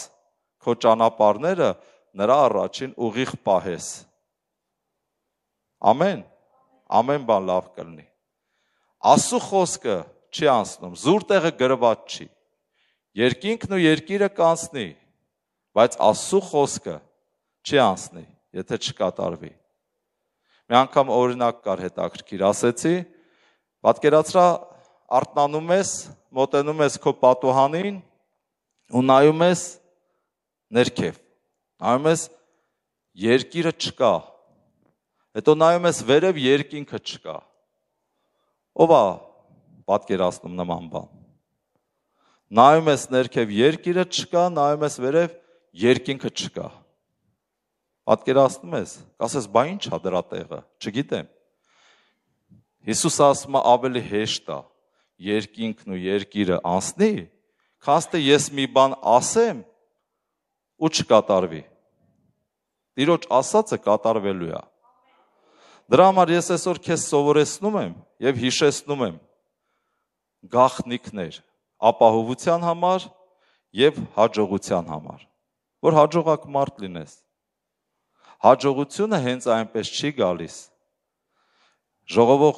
քո ճանապարհները նրա առաջին ուղիղ պահես։ Ամեն ամեն բան լավ կլինի։ Աստու խոսքը չի անցնում, զուր տեղը գրված չի։ Երկինքն ու երկիրը կանցնի, բայց Աստու խոսքը չի անցնի, եթե չկատարվի։ Մի անգամ օրինակ կար հետաքրքիր, ասեցի, պատկերացրա արտնանում ես, մոտենում ես քո պատուհանին ու նայում ես ներքև Նայում ես երկիրը չկա։ Հետո նայում ես վերև երկինքը չկա։ Ո՞վ է պատկերացնում նման բան։ Նայում ես ներքև երկիրը չկա, նայում ես վերև երկինքը չկա։ Պատկերացնում ես, ասես, բա ի՞նչ է դրա տեղը, չգիտեմ։ Հիսուսը ասում է ավելի հեշտ է երկինքն ու երկիրը անցնի, քան թե ես մի բան ասեմ ու չկատարվի։ Տիրոջ ասածը կատարվելու է։ Դրա համար ես այսօր քեզ սովորեցնում եմ եւ հիշեցնում եմ գախնիկներ ապահովության համար եւ հաջողության համար, որ հաջողակ մարդ լինես։ Հաջողությունը հենց այնպես չի գալիս, Ժողովող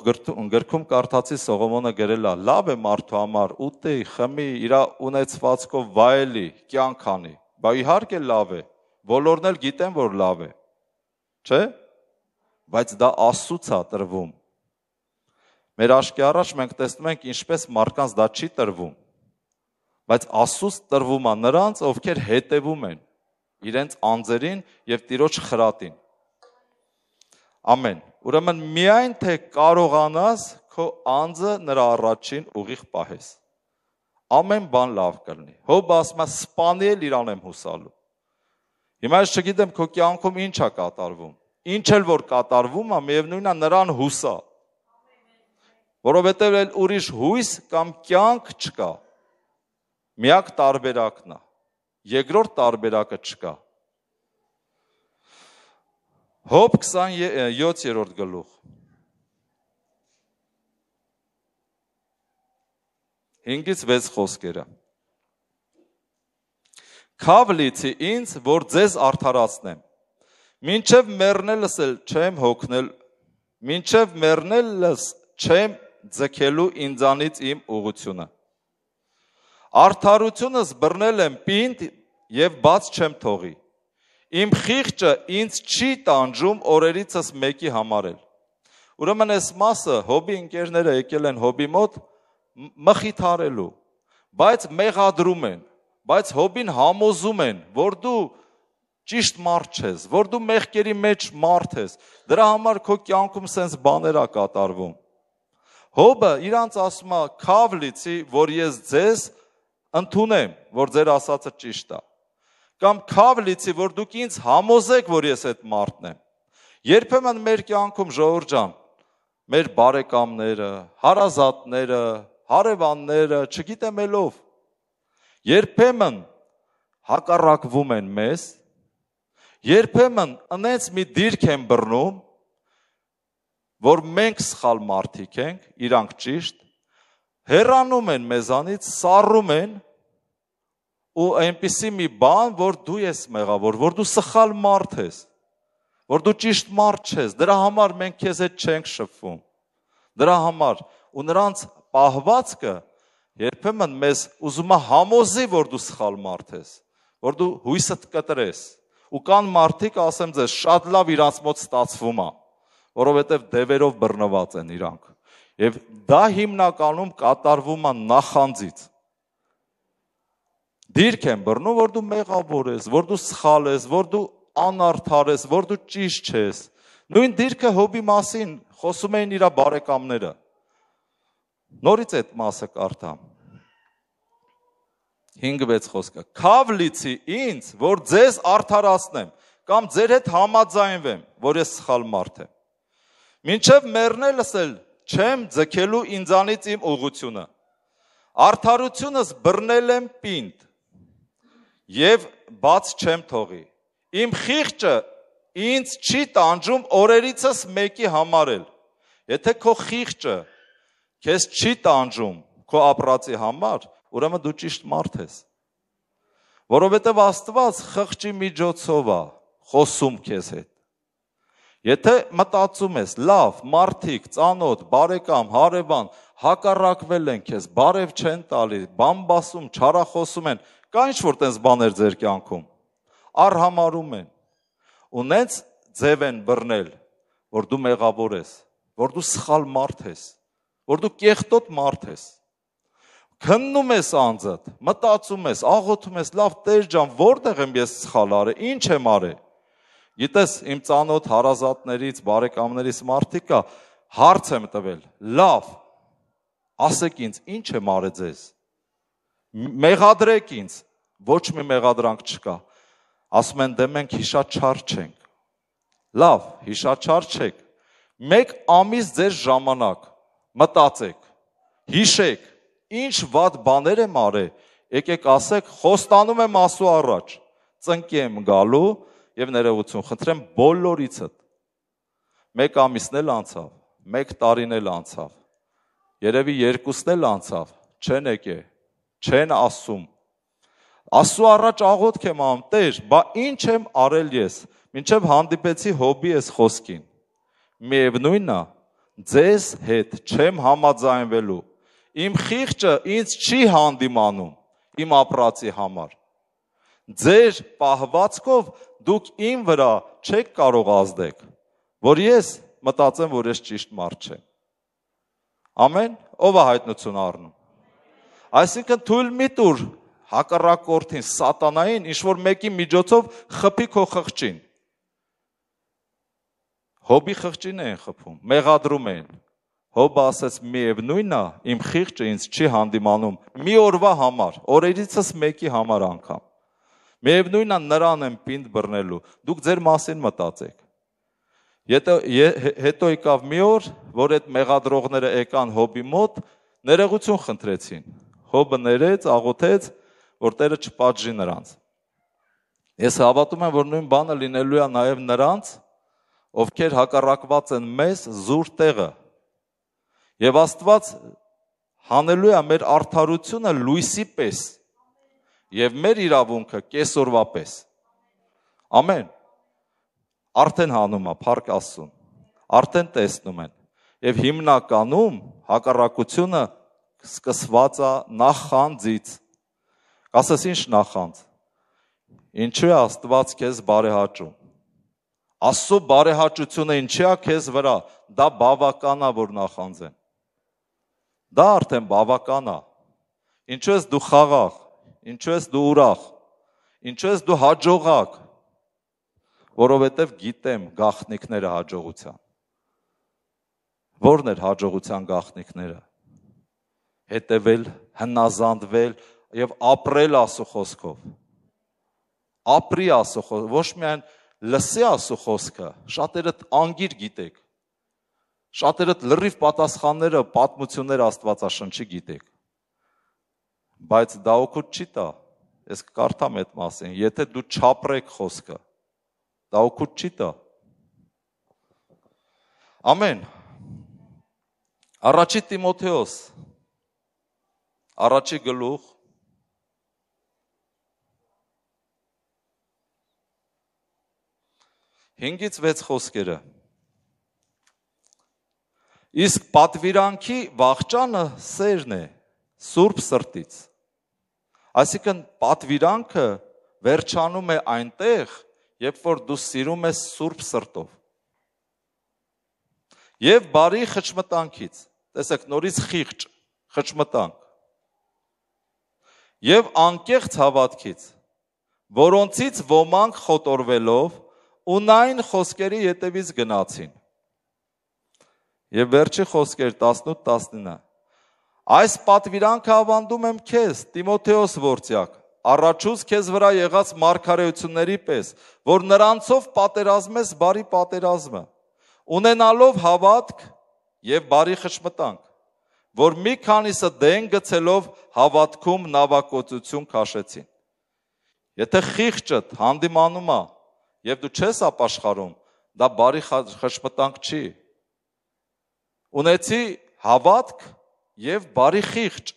գրքում կարդացի Սողոմոնը գրել է. լավ է մարդու համար ուտի, խմի, իր ունեցվածքով վայելի, կյանք անի։ Բա իհարկե լավ է բոլորն էլ գիտեն, որ լավ է։ Չէ՞։ Բայց դա Աստծուց է տրվում։ Մեր աչքի առաջ մենք տեսնում ենք ինչպես մարդկանց դա չի տրվում։ Բայց Աստծուց տրվում է նրանց, ովքեր հետևում են իրենց անձերին եւ Տիրոջ խրատին։ Ամեն։ Ուրեմն միայն թե կարողանաս քո անձը նրա առաջին ուղիղ պահես։ Ամեն բան լավ կլինի։ Հոբ ասում է՝ սպանել իրան եմ հուսալու։ Հիմա ես չգիտեմ քո կյանքում ինչ է կատարվում։ Ինչ էլ որ կատարվում է, միևնույնն է նրան հուսա։ Որովհետև այլ ուրիշ հույս կամ կյանք չկա։ Միակ տարբերակն է։ Երկրորդ տարբերակը չկա։ Հոբ 27-րդ գլուխ 5-ից 6 խոսքերը Քավ լիցի ինձ, որ ձեզ արդարացնեմ։ Մինչև մեռնելս էլ չեմ հոգնել, մինչև մեռնելս չեմ ձգելու ինձանից իմ ուղությունը։ Արդարությունս բռնել եմ պինդ եւ բաց չեմ թողի։ Իմ խիղճը ինձ չի տանջում օրերիցս մեկի համարել։ Ուրեմն այս մասը հոբի ընկերները եկել են հոբի մոտ մխիթարելու, բայց մեղադրում են բայց Հոբին համոզում են, որ դու ճիշտ մարդ ես, որ դու մեղքերի մեջ մարդ ես։ Դրա համար քո կյանքում սենց բաներ է կատարվում։ Հոբը իրանց ասում է՝ «Քավ լիցի, որ ես ձեզ ընդունեմ, որ ձեր ասածը ճիշտ է»։ Կամ «Քավ լիցի, որ դուք ինձ համոզեք, որ ես այդ մարդն եմ»։ Երբեմն մեր կյանքում ժողովուրդ ջան, մեր բարեկամները, հարազատները, հարևանները, չգիտեմ ելով Երբեմն հակառակվում են մեզ, երբեմն անենց մի դիրք են բռնում, որ մենք սխալ մարդիկ ենք, իրանք ճիշտ, հեռանում են մեզանից, սառում են ու այնպիսի մի բան, որ դու ես մեղավոր, որ դու սխալ մարդ ես, որ դու ճիշտ մարդ ես, դրա համար մենք քեզ հետ չենք շփվում։ Դրա համար ու նրանց պահվածքը Երբեմն մեզ ուզում է համոզի, որ դու սխալ մարդ ես, որ դու հույսդ կտրես։ Ու կան մարդիկ, ասեմ ձեզ, շատ լավ իրանց մոտ ստացվում է, որովհետև դևերով բռնված են իրանք։ Եվ դա հիմնականում կատարվում է նախանձից։ Դիրք են բռնում, որ դու մեղավոր ես, որ դու սխալ ես, որ դու անարդար ես, որ դու ճիշտ չես։ Նույն դիրքը հոբի մասին խոսում էին իր բարեկամները Նորից այդ մասը կարդա։ 5-6 խոսքը. Քավ լիցի ինձ, որ ձեզ արդարացնեմ կամ ձեր հետ համաձայնվեմ, որ ես սխալ մարդ եմ։ Մինչև մեռնելս էլ չեմ ձգելու ինձանից իմ ուղությունը։ Արդարությունս բռնել եմ պինդ եւ բաց չեմ թողի։ Իմ խիղճը ինձ չի տանջում օրերիցս մեկի համարել։ Եթե քո խիղճը քեզ չի տանջում քո ապրածի համար, ուրեմն դու ճիշտ մարդ ես։ Որովհետև Աստված խղճի միջոցով է խոսում քեզ հետ։ Եթե մտածում ես, լավ, մարդիկ, ծանոթ, բարեկամ, հարևան հակառակվել են քեզ, բարև չեն տալի, բամբասում, չարախոսում են, կա ինչ որ տես բաներ ձեր կյանքում, արհամարում են։ Ու նենց ձև են բռնել, որ դու մեղավոր ես, որ դու սխալ մարդ ես որ դու կեղտոտ մարդ ես։ Քննում ես անձդ, մտածում ես, աղոթում ես, լավ Տեր ջան, որտեղ եմ ես սխալ արել, ի՞նչ եմ արել։ Գիտես, իմ ծանոթ հարազատներից, բարեկամներից մարդիկ կա, հարց եմ տվել։ Լավ, ասեք ինձ, ի՞նչ եմ արել ձեզ։ Մեղադրեք ինձ, ոչ մի մեղադրանք չկա։ Ասում են դե մենք հիշաչար չենք։ Լավ, հիշաչար չեք։ Մեկ ամիս ձեր ժամանակ մտածեք։ Հիշեք, ինչ ված բաներ եմ արել, եկեք ասեք, խոստանում եմ ասու առաջ, ծնկի եմ գալու եւ ներողություն խնդրեմ բոլորիցդ։ Մեկ ամիսն էլ անցավ, մեկ տարին էլ անցավ։ Երևի երկուսն էլ անցավ, չեն եկե, չեն ասում։ Ասու առաջ աղոթք եմ անում, Տեր, բա ինչ եմ արել ես։ Մինչև հանդիպեցի հոբի ես խոսքին։ Միևնույնն է, ձեզ հետ չեմ համաձայնվելու։ Իմ խիղճը ինձ չի հանդիմանում իմ ապրածի համար։ Ձեր պահվածքով դուք իմ վրա չեք կարող ազդեք, որ ես մտածեմ, որ ես ճիշտ մարդ չեմ։ Ամեն, ով է հայտնություն առնում։ Այսինքն թույլ մի տուր հակառակորդին, սատանային, ինչ որ մեկի միջոցով խփի քո խղճին։ խղ Հոբի խղճին են խփում, մեղադրում են։ Հոբը ասաց՝ միևնույնն է, իմ խիղճը ինձ չի հանդիմանում մի օրվա համար, օրերիցս մեկի համար անգամ։ Միևնույնն է նրան են պինդ բռնելու։ Դուք ձեր մասին մտածեք։ Եթե հետո եկավ մի օր, որ այդ մեղադրողները եկան Հոբի մոտ, ներողություն խնդրեցին։ Հոբը ներեց, աղոթեց, որ Տերը չպատժի նրանց։ Ես հավատում եմ, որ նույն բանը լինելու է նաև նրանց, ովքեր հակառակված են մեզ զուր տեղը։ Եվ Աստված հանելու է մեր արդարությունը լույսի պես եւ մեր իրավունքը կեսօրվա պես։ Ամեն։ Արդեն հանում է Փառք Աստծուն։ Արդեն տեսնում են։ Եվ հիմնականում հակառակությունը սկսված է նախանձից։ Ասես ինչ նախանձ։ Ինչու է Աստված քեզ բարեհաճում։ Աստծո բարեհաճությունը ինչի՞ է քեզ վրա։ Դա բավական է, որ նախանձեն։ Դա արդեն բավական է։ Ինչու ես դու խաղաղ, ինչու ես դու ուրախ, ինչու ես դու հաջողակ, որովհետև գիտեմ գախնիկները հաջողության։ Որն էր հաջողության գախնիկները։ Հետևել, հնազանդվել եւ ապրել Աստծո խոսքով։ Ապրի Աստծո խոսքով, ոչ միայն լսե ասու խոսքը, շատերդ անգիր գիտեք։ Շատերդ լրիվ պատասխանները, պատմությունները Աստվածաշնչի գիտեք։ Բայց դա օգուտ չի տա։ Ես կարդամ այդ մասին, եթե դու չապրեք խոսքը, դա օգուտ չի տա։ Ամեն։ Առաջի Տիմոթեոս առաջի գլուխ 5-ից 6 խոսքերը։ Իսկ պատվիրանքի վաղճանը սերն է, սուրբ սրտից։ Այսինքն պատվիրանքը վերջանում է այնտեղ, երբ որ դու սիրում ես սուրբ սրտով եւ բարի խճմտանքից։ Տեսեք, նորից խիղճ, խճմտանք։ Եվ անկեղծ հավատքից, որոնցից ոմանք խոտորվելով ու նայն խոսքերի ետևից գնացին։ Եվ վերջի խոսքեր 18-19։ Այս պատվիրանքը ավանդում եմ քեզ, Տիմոթեոս ворցյակ, առաջուց քեզ վրա եղած մարգարեությունների պես, որ նրանցով պատերազմես բարի պատերազմը, ունենալով հավատք եւ բարի խշմտանք, որ մի քանիսը դեն գցելով հավատքում նավակոծություն քաշեցին։ Եթե խիղճդ հանդիմանում է եւ դու չես ապաշխարում, դա բարի խշպտանք չի։ Ունեցի հավատք եւ բարի խիղճ։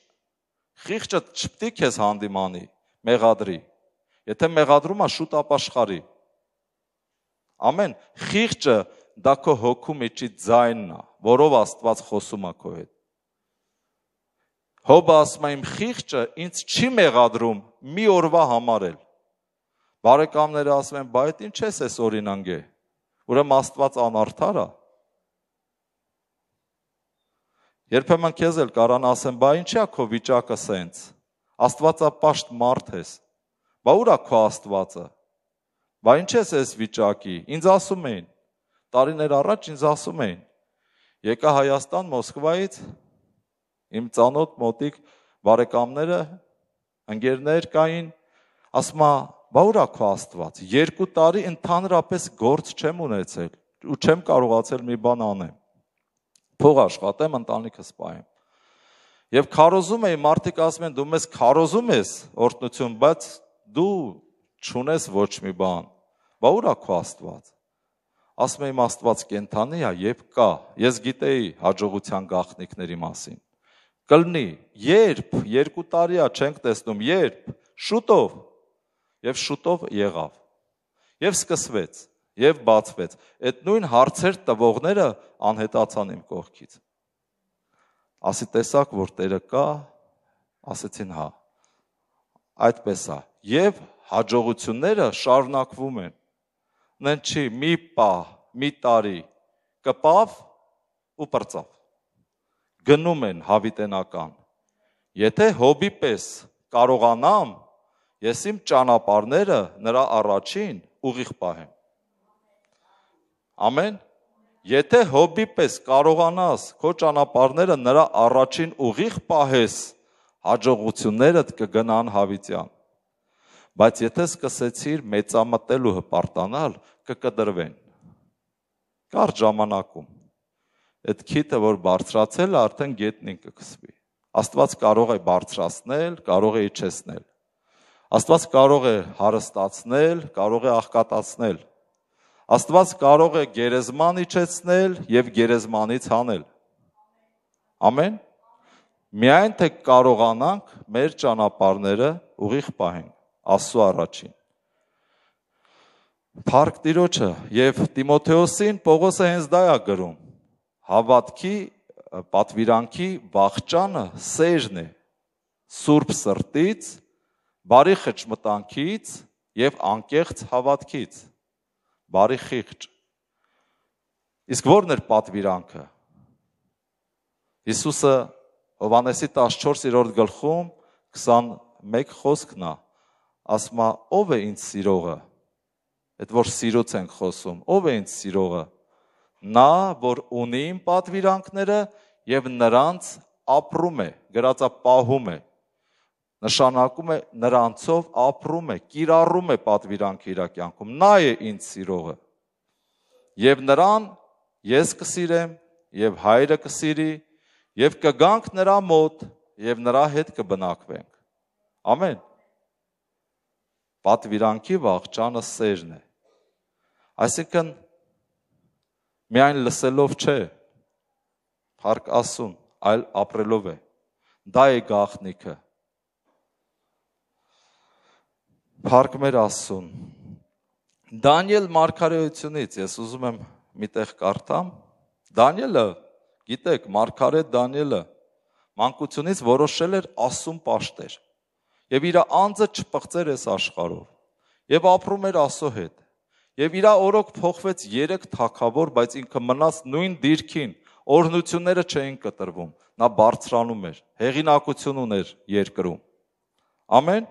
Խիղճը չպետք է քեզ հանդիմանի, մեղադրի։ Եթե մեղադրում է շուտ ապաշխարի։ Ամեն խիղճը դա քո հոգու մեջի ձայնն է, որով Աստված խոսում է քո հետ։ Հոբը ասում է իմ խիղճը ինձ չի մեղադրում մի օրվա համար էլ։ Բարեկամները ասում են, բայց ինչ ես էս օրինանգե։ Ուրեմն Աստված անարդար է։ Երբեմն քեզ էլ կարան ասեն, բա ինչի՞ է քո վիճակը սենց։ Աստվածապաշտ մարդ ես։ Բա ուր է քո Աստվածը։ Բա ինչ ես էս վիճակի։ Ինձ ասում էին, տարիներ առաջ ինձ ասում էին, եկա Հայաստան Մոսկվայից իմ ծանոթ մոտիկ բարեկամները, ընկերներ կային, ասում բա ուր է քո Աստված։ 2 տարի ընդհանրապես գործ չեմ ունեցել ու չեմ կարողացել մի բան անեմ։ Փող աշխատեմ, ընտանիքս սպայեմ։ Եվ քարոզում էի, մարդիկ ասում են դու մեզ քարոզում ես օրտնություն, բայց դու չունես ոչ մի բան։ Բա ուր է քո Աստված։ Ասում եմ Աստված կենթանի է եւ կա։ Ես գիտեի հաջողության գաղտնիքների մասին։ Կլնի, երբ, 2 տարիա չենք տեսնում, երբ, շուտով եւ շուտով եղավ։ Եվ սկսվեց, եւ բացվեց։ Այդ նույն հարցեր տվողները անհետացան իմ կողքից։ Ասի տեսակ, որ Տերը կա, ասեցին հա։ Այդպես է։ Եվ հաջողությունները շարունակվում են։ Նեն չի մի պա, մի տարի կպավ ու պրծավ։ Գնում են հավիտենական։ Եթե հոբի պես կարողանամ Ես իմ ճանապարները նրա առաջին ուղիղ պահեմ։ Ամեն։ Եթե հոբի պես կարողանաս քո ճանապարները նրա առաջին ուղիղ պահես, հաջողություններդ կգնան հավիտյան։ Բայց եթե սկսեցիր մեծամտել ու հպարտանալ, կկտրվեն։ Կար ժամանակում այդ քիթը, որ բարձրացել, արդեն գետնին կկսվի։ Աստված կարող է բարձրացնել, կարող է իջեցնել Աստված կարող է հարստացնել, կարող է աղքատացնել։ Աստված կարող է գերեզման իջեցնել եւ գերեզմանից հանել։ Ամեն։ Միայն թե կարողանանք մեր ճանապարհները ուղիղ պահենք Աստծո առաջին։ Փառք Տիրոջը եւ Տիմոթեոսին Պողոսը հենց դա է գրում։ Հավատքի պատվիրանքի վաղճանը սերն է։ Սուրբ սրտից բարի խճմտանքից եւ անկեղծ հավատքից բարի խիղճ իսկ ո՞րն էր պատվիրանքը Հիսուսը Հովանեսի 14-րդ գլխում 21 խոսքն է ասում է ով է ինձ սիրողը այդ որ սիրոց ենք խոսում ով է ինձ սիրողը նա որ ունի իմ պատվիրանքները եւ նրանց ապրում է գրածա պահում է նշանակում է նրանցով ապրում է, կիրառում է պատվիրանքը իր կյանքում։ Նա է ինձ սիրողը։ Եվ նրան ես կսիրեմ, եւ հայրը կսիրի, եւ կգանք նրա մոտ, եւ նրա հետ կբնակվենք։ Ամեն։ Պատվիրանքի վաղճանը սերն է։ Այսինքն միայն լսելով չէ, փառք ասուն, այլ ապրելով է։ Դա է գաղտնիքը փառքներ Աստծուն։ Դանիել մարգարեությունից ես ուզում եմ միտեղ կարդամ։ Դանիելը, գիտեք, մարգարե Դանիելը մանկությունից որոշել էր Աստուն ճաշտեր եւ իր անձը չփղծեր այս աշխարհով եւ ապրում էր Աստծո հետ։ Եվ իր օրոք փոխվեց 3 թակավոր, բայց ինքը մնաց նույն դիրքին, օրհնությունները չէին կտրվում, նա բարձրանում էր, հեղինակություն ուներ երկրում։ Ամեն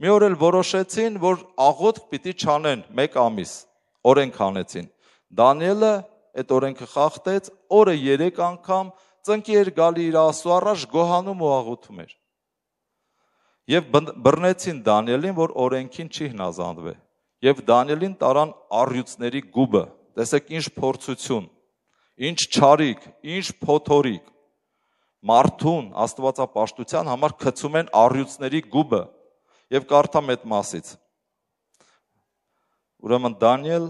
Մի օր էլ որոշեցին, որ աղոթք պիտի չանեն 1 ամիս։ Օրենք հանեցին։ Դանիելը այդ օրենքը խախտեց, օրը 3 անգամ ծնկի էր գալի իր Աստծո առաջ գոհանում ու աղոթում էր։ Եվ բռնեցին Դանիելին, որ օրենքին չի հնազանդվե։ Եվ Դանիելին տարան առյուծների գուբը։ Տեսեք ինչ փորձություն, ինչ չարիք, ինչ փոթորիկ։ Մարդուն աստվածապաշտության համար քցում են առյուծների գուբը եւ կարդամ այդ մասից։ Ուրեմն Դանիել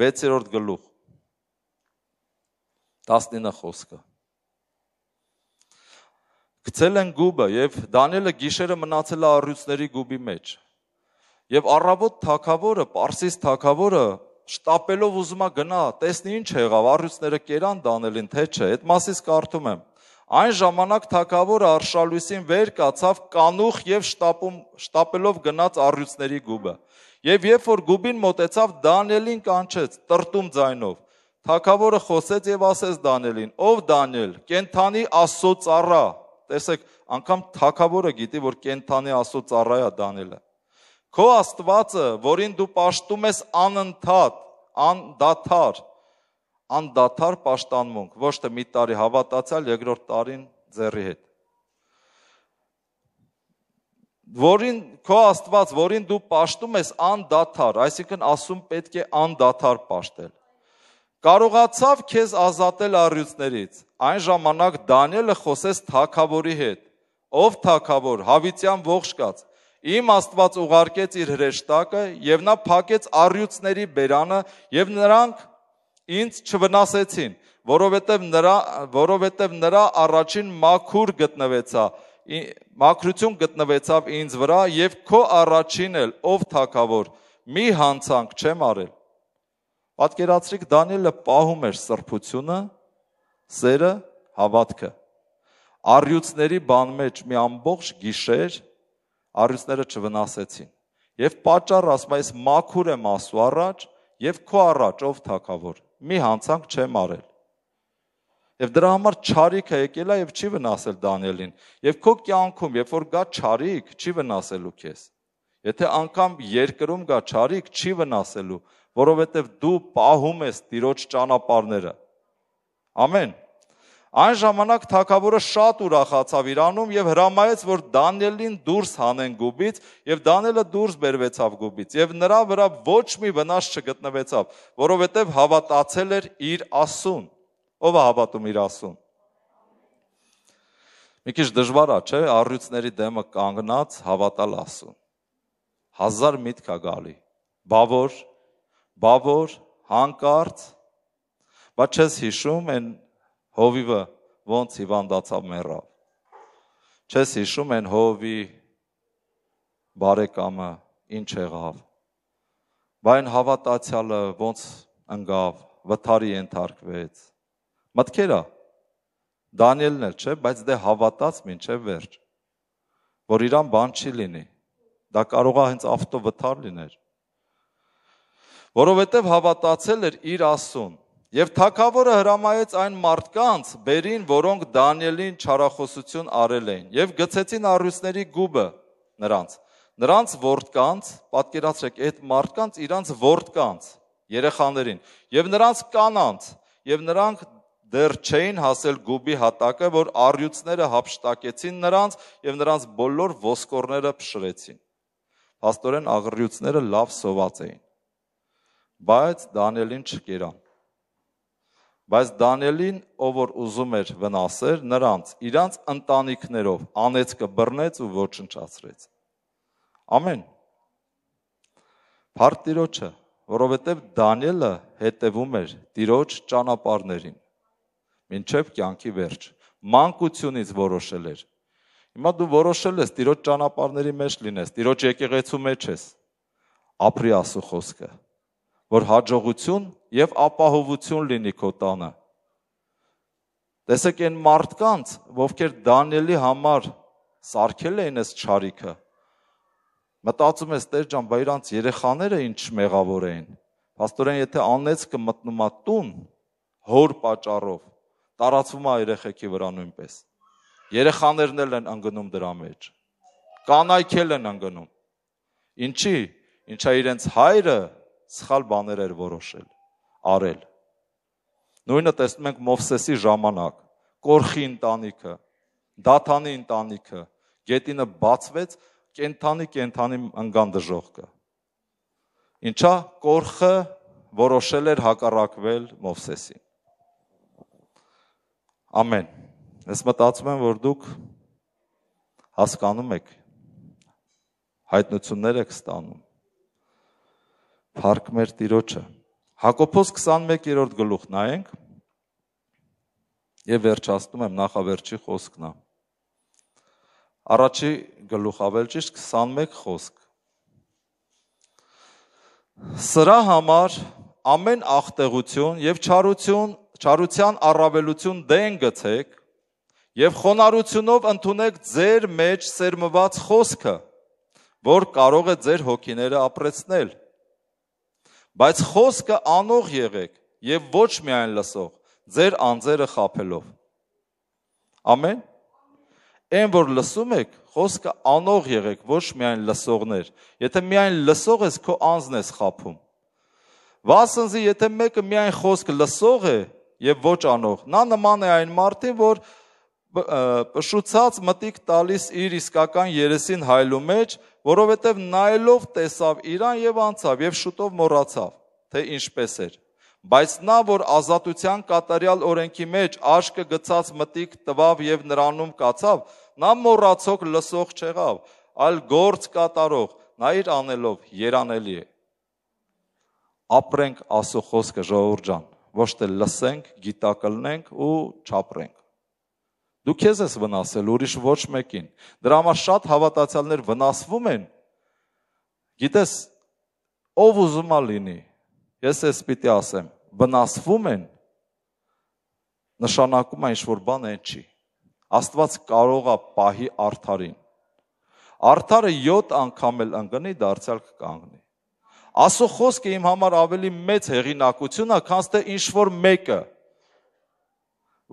6-րդ գլուխ 19 խոսքը։ Գցել են գուբը եւ Դանիելը գիշերը մնացել է առյուծների գուբի մեջ։ Եվ առավոտ թակավորը, Պարսից թակավորը շտապելով ուզում է գնա, տեսնի ինչ եղավ, առյուծները կերան Դանիելին, թե չէ։ Այդ մասից կարդում եմ։ Այն ժամանակ թակավորը Արշալույսին վեր կացավ կանուխ եւ շտապում շտապելով գնաց առյուծների գուբը։ Եվ երբ որ գուբին մտեցավ Դանիելին կանչեց տրտում ձայնով։ Թակավորը խոսեց եւ ասեց Դանիելին. «Ով Դանիել, կենթանի Աստծո ծառա»։ Տեսեք, անգամ թակավորը գիտի, որ կենթանի Աստծո ծառա է Դանիելը։ Քո Աստվածը, որին դու ապաշտում ես անընդհատ, անդադար, ան անդադար պաշտանմունք, ոչ թե մի տարի հավատացյալ, երկրորդ տարին ձեռի հետ։ Որին քո Աստված, որին դու պաշտում ես անդադար, այսինքն ասում պետք է անդադար պաշտել։ Կարողացավ քեզ ազատել առյուծներից։ Այն ժամանակ Դանիելը խոսեց Թագավորի հետ։ Ով Թագավոր, Հավիտյան ողջ կաց։ Իմ Աստված ուղարկեց իր հրեշտակը եւ նա փակեց առյուծների բերանը եւ նրանք ինձ չվնասեցին, որովհետև նրա որովհետև նրա առաջին մաքուր գտնվեցա, մաքրություն գտնվեցավ ինձ վրա եւ քո առաջին էլ ով թակավոր, մի հանցանք չեմ արել։ Պատկերացրիք Դանիելը պահում էր սրբությունը, սերը, հավատքը։ Արյուծների բան մեջ մի ամբողջ գիշեր արյուծները չվնասեցին։ Եվ պատճառը ասում է, ես մաքուր եմ ասու առաջ եւ քո առաջ ով թակավոր մի հանցանք չեմ արել։ Եվ դրա համար ճարիքը եկել է եւ չի վնասել Դանիելին։ Եվ քո կյանքում, երբ որ գա ճարիք, չի վնասելու քեզ։ Եթե անգամ երկրում գա ճարիք, չի վնասելու, որովհետեւ դու պահում ես Տիրոջ ճանապարհները։ Ամեն։ Այն ժամանակ թակավորը շատ ուրախացավ Իրանում եւ հրամայեց, որ Դանիելին դուրս հանեն գուբից, եւ Դանիելը դուրս բերվեցավ գուբից, եւ նրա վրա ոչ մի վնաս չգտնվեցավ, որովհետեւ հավատացել էր իր Աստուն։ Ո՞վ է հավատում իր Աստուն։ Մի քիչ դժվար է, չէ՞, առյուծների դեմը կանգնած հավատալ Աստուն։ Հազար միտք է գալի։ Բավոր, բավոր, հանկարծ, բայց չես հիշում այն Հովիվը ոնց հիվանդացավ մեռավ։ Չես հիշում են Հովի բարեկամը ինչ եղավ։ Բայն հավատացյալը ոնց ընկավ, վթարի ենթարկվեց։ Մտքերա Դանիելն էլ չէ, բայց դե հավատաց մինչև վերջ, որ իրան բան չի լինի։ Դա կարող է հենց ավտովթար լիներ։ Որովհետև հավատացել էր իր Աստծուն, Եվ թակավորը հրամայեց այն մարդկանց, բերին, որոնք Դանիելին չարախոսություն արել էին, եւ գցեցին առյուծների գուբը նրանց։ Նրանց որդկանց, պատկերացրեք, այդ մարդկանց իրանց որդկանց, երեխաներին, եւ նրանց կանանց, եւ նրանք դեռ չէին հասել գուբի հատակը, որ առյուծները հապշտակեցին նրանց եւ նրանց բոլոր ոսկորները փշրեցին։ Աստորեն աղրյուծները լավ սոված էին։ Բայց Դանիելին չկերան։ Բայց Դանիելին, ով որ ուզում էր վնասել նրանց, իրանց ընտանիքներով անեծքը բռնեց ու ոչնչացրեց։ Ամեն։ Փարտ Տիրոջը, որովհետև Դանիելը հետևում էր Տիրոջ ճանապարհներին, մինչև կյանքի վերջ։ Մանկությունից որոշել էր։ Հիմա դու որոշել ես Տիրոջ ճանապարհների մեջ լինես, Տիրոջ եկեղեցու մեջ ես։ Ապրի ասու խոսքը որ հաջողություն եւ ապահովություն լինի քո տանը։ Տեսեք այն մարդկանց, ովքեր Դանիելի համար սարքել էին այս ճարիքը։ Մտածում ես, Տեր ջան, բայ իրանց երեխաները ինչ մեղավոր էին։ Աստորեն, եթե անեծքը մտնում է տուն հոր պատճառով, տարածվում է երեխեքի վրա նույնպես։ Երեխաներն էլ են ընկնում դրա մեջ։ Կանայք էլ են ընկնում։ Ինչի՞, ինչա իրենց հայրը սխալ բաներ էր որոշել, արել։ Նույնը տեսնում ենք Մովսեսի ժամանակ, Կորխի ընտանիքը, Դաթանի ընտանիքը, գետինը բացվեց, կենթանի կենթանի ընկան դժողքը։ Ինչա Կորխը որոշել էր հակառակվել Մովսեսին։ Ամեն։ Ես մտածում եմ, որ դուք հասկանում եք հայտնություններ եք ստանում Փառք մեր Տիրոջը։ Հակոբոս 21-րդ գլուխ նայենք։ Եվ վերջացնում եմ նախավերջի խոսքն է։ Առաջի գլուխ ավել ճիշտ 21 խոսք։ Սրա համար ամեն աղտեղություն եւ չարություն, չարության առավելություն դեն գցեք եւ խոնարհությունով ընդունեք ձեր մեջ սերմված խոսքը, որ կարող է ձեր հոգիները ապրեցնել բայց խոսքը անող եղեք եւ ոչ միայն լսող, ձեր անձերը խაფելով։ Ամեն։ Այն որ լսում եք, խոսքը անող եղեք, ոչ միայն լսողներ։ Եթե միայն լսող ես, քո անձն ես խափում։ Վասնզի, եթե մեկը միայն խոսք լսող է եւ ոչ անող, նա նման է այն մարդին, որ պշուցած մտիկ տալիս իր իսկական երեսին հայլու մեջ, որովհետև նայելով տեսավ իրան եւ անցավ եւ շուտով մոռացավ, թե ինչպես էր։ Բայց նա, որ ազատության կատարյալ օրենքի մեջ աշկը գցած մտիկ տվավ եւ նրանում կացավ, նա մոռացող լսող չեղավ, այլ գործ կատարող, նա իր անելով երանելի է։ Ապրենք Աստծո խոսքը ժողովուրդ ջան, ոչ թե լսենք, գիտակլնենք ու չապրենք։ Դու քեզ ես վնասել, ուրիշ ոչ մեկին։ Դրա համար շատ հավատացյալներ վնասվում են։ Գիտես, ով ուզում է լինի։ Ես էս պիտի ասեմ, վնասվում են։ Նշանակում է ինչ-որ բան այն չի։ Աստված կարող է պահի արդարին։ Արդարը 7 անգամ էլ ընկնի, դարձյալ կկանգնի։ Աստծո խոսքը իմ համար ավելի մեծ հեղինակություն է, քան թե ինչ որ մեկը։ մեկ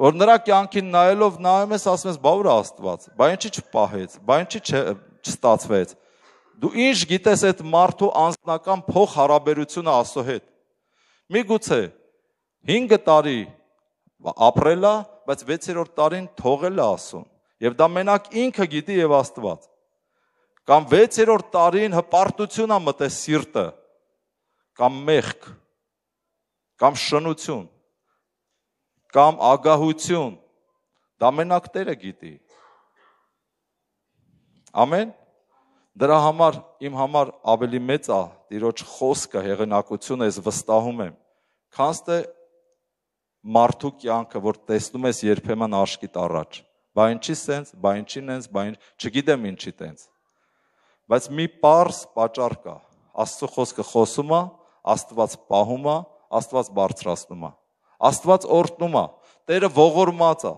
որ նրա կյանքին նայելով նայում ես, ասում ես, բա ուր Աստված, բա ինչի չփահեց, բա ինչի չստացվեց։ Դու ինչ գիտես այդ մարդու անձնական փող հարաբերությունը Աստծո հետ։ Միգուցե 5 տարի ապրելա, բայց 6-րդ տարին թողելա Աստծուն։ Եվ դա մենակ ինքը գիտի եւ Աստված։ Կամ 6-րդ տարին հպարտություն է մտես սիրտը, կամ մեղք, կամ շնություն կամ ագահություն։ Դա մենակ Տերը գիտի։ Ամեն։ Դրա համար իմ համար ավելի մեծ է Տիրոջ խոսքը, հեղինակությունը, ես վստահում եմ, քան թե մարդու կյանքը, որ տեսնում ես երբեմն աշկիտ առաջ։ Բա ինչի՞ սենց, բա ինչին ենս, բա ինչ, չգիտեմ ինչի տենց։ Բայց մի པարս պատճառ կա։ Աստծո խոսքը խոսում է, Աստված պահում է, Աստված բարձրացնում է։ Աստված օրտնում է, Տերը ողորմած է։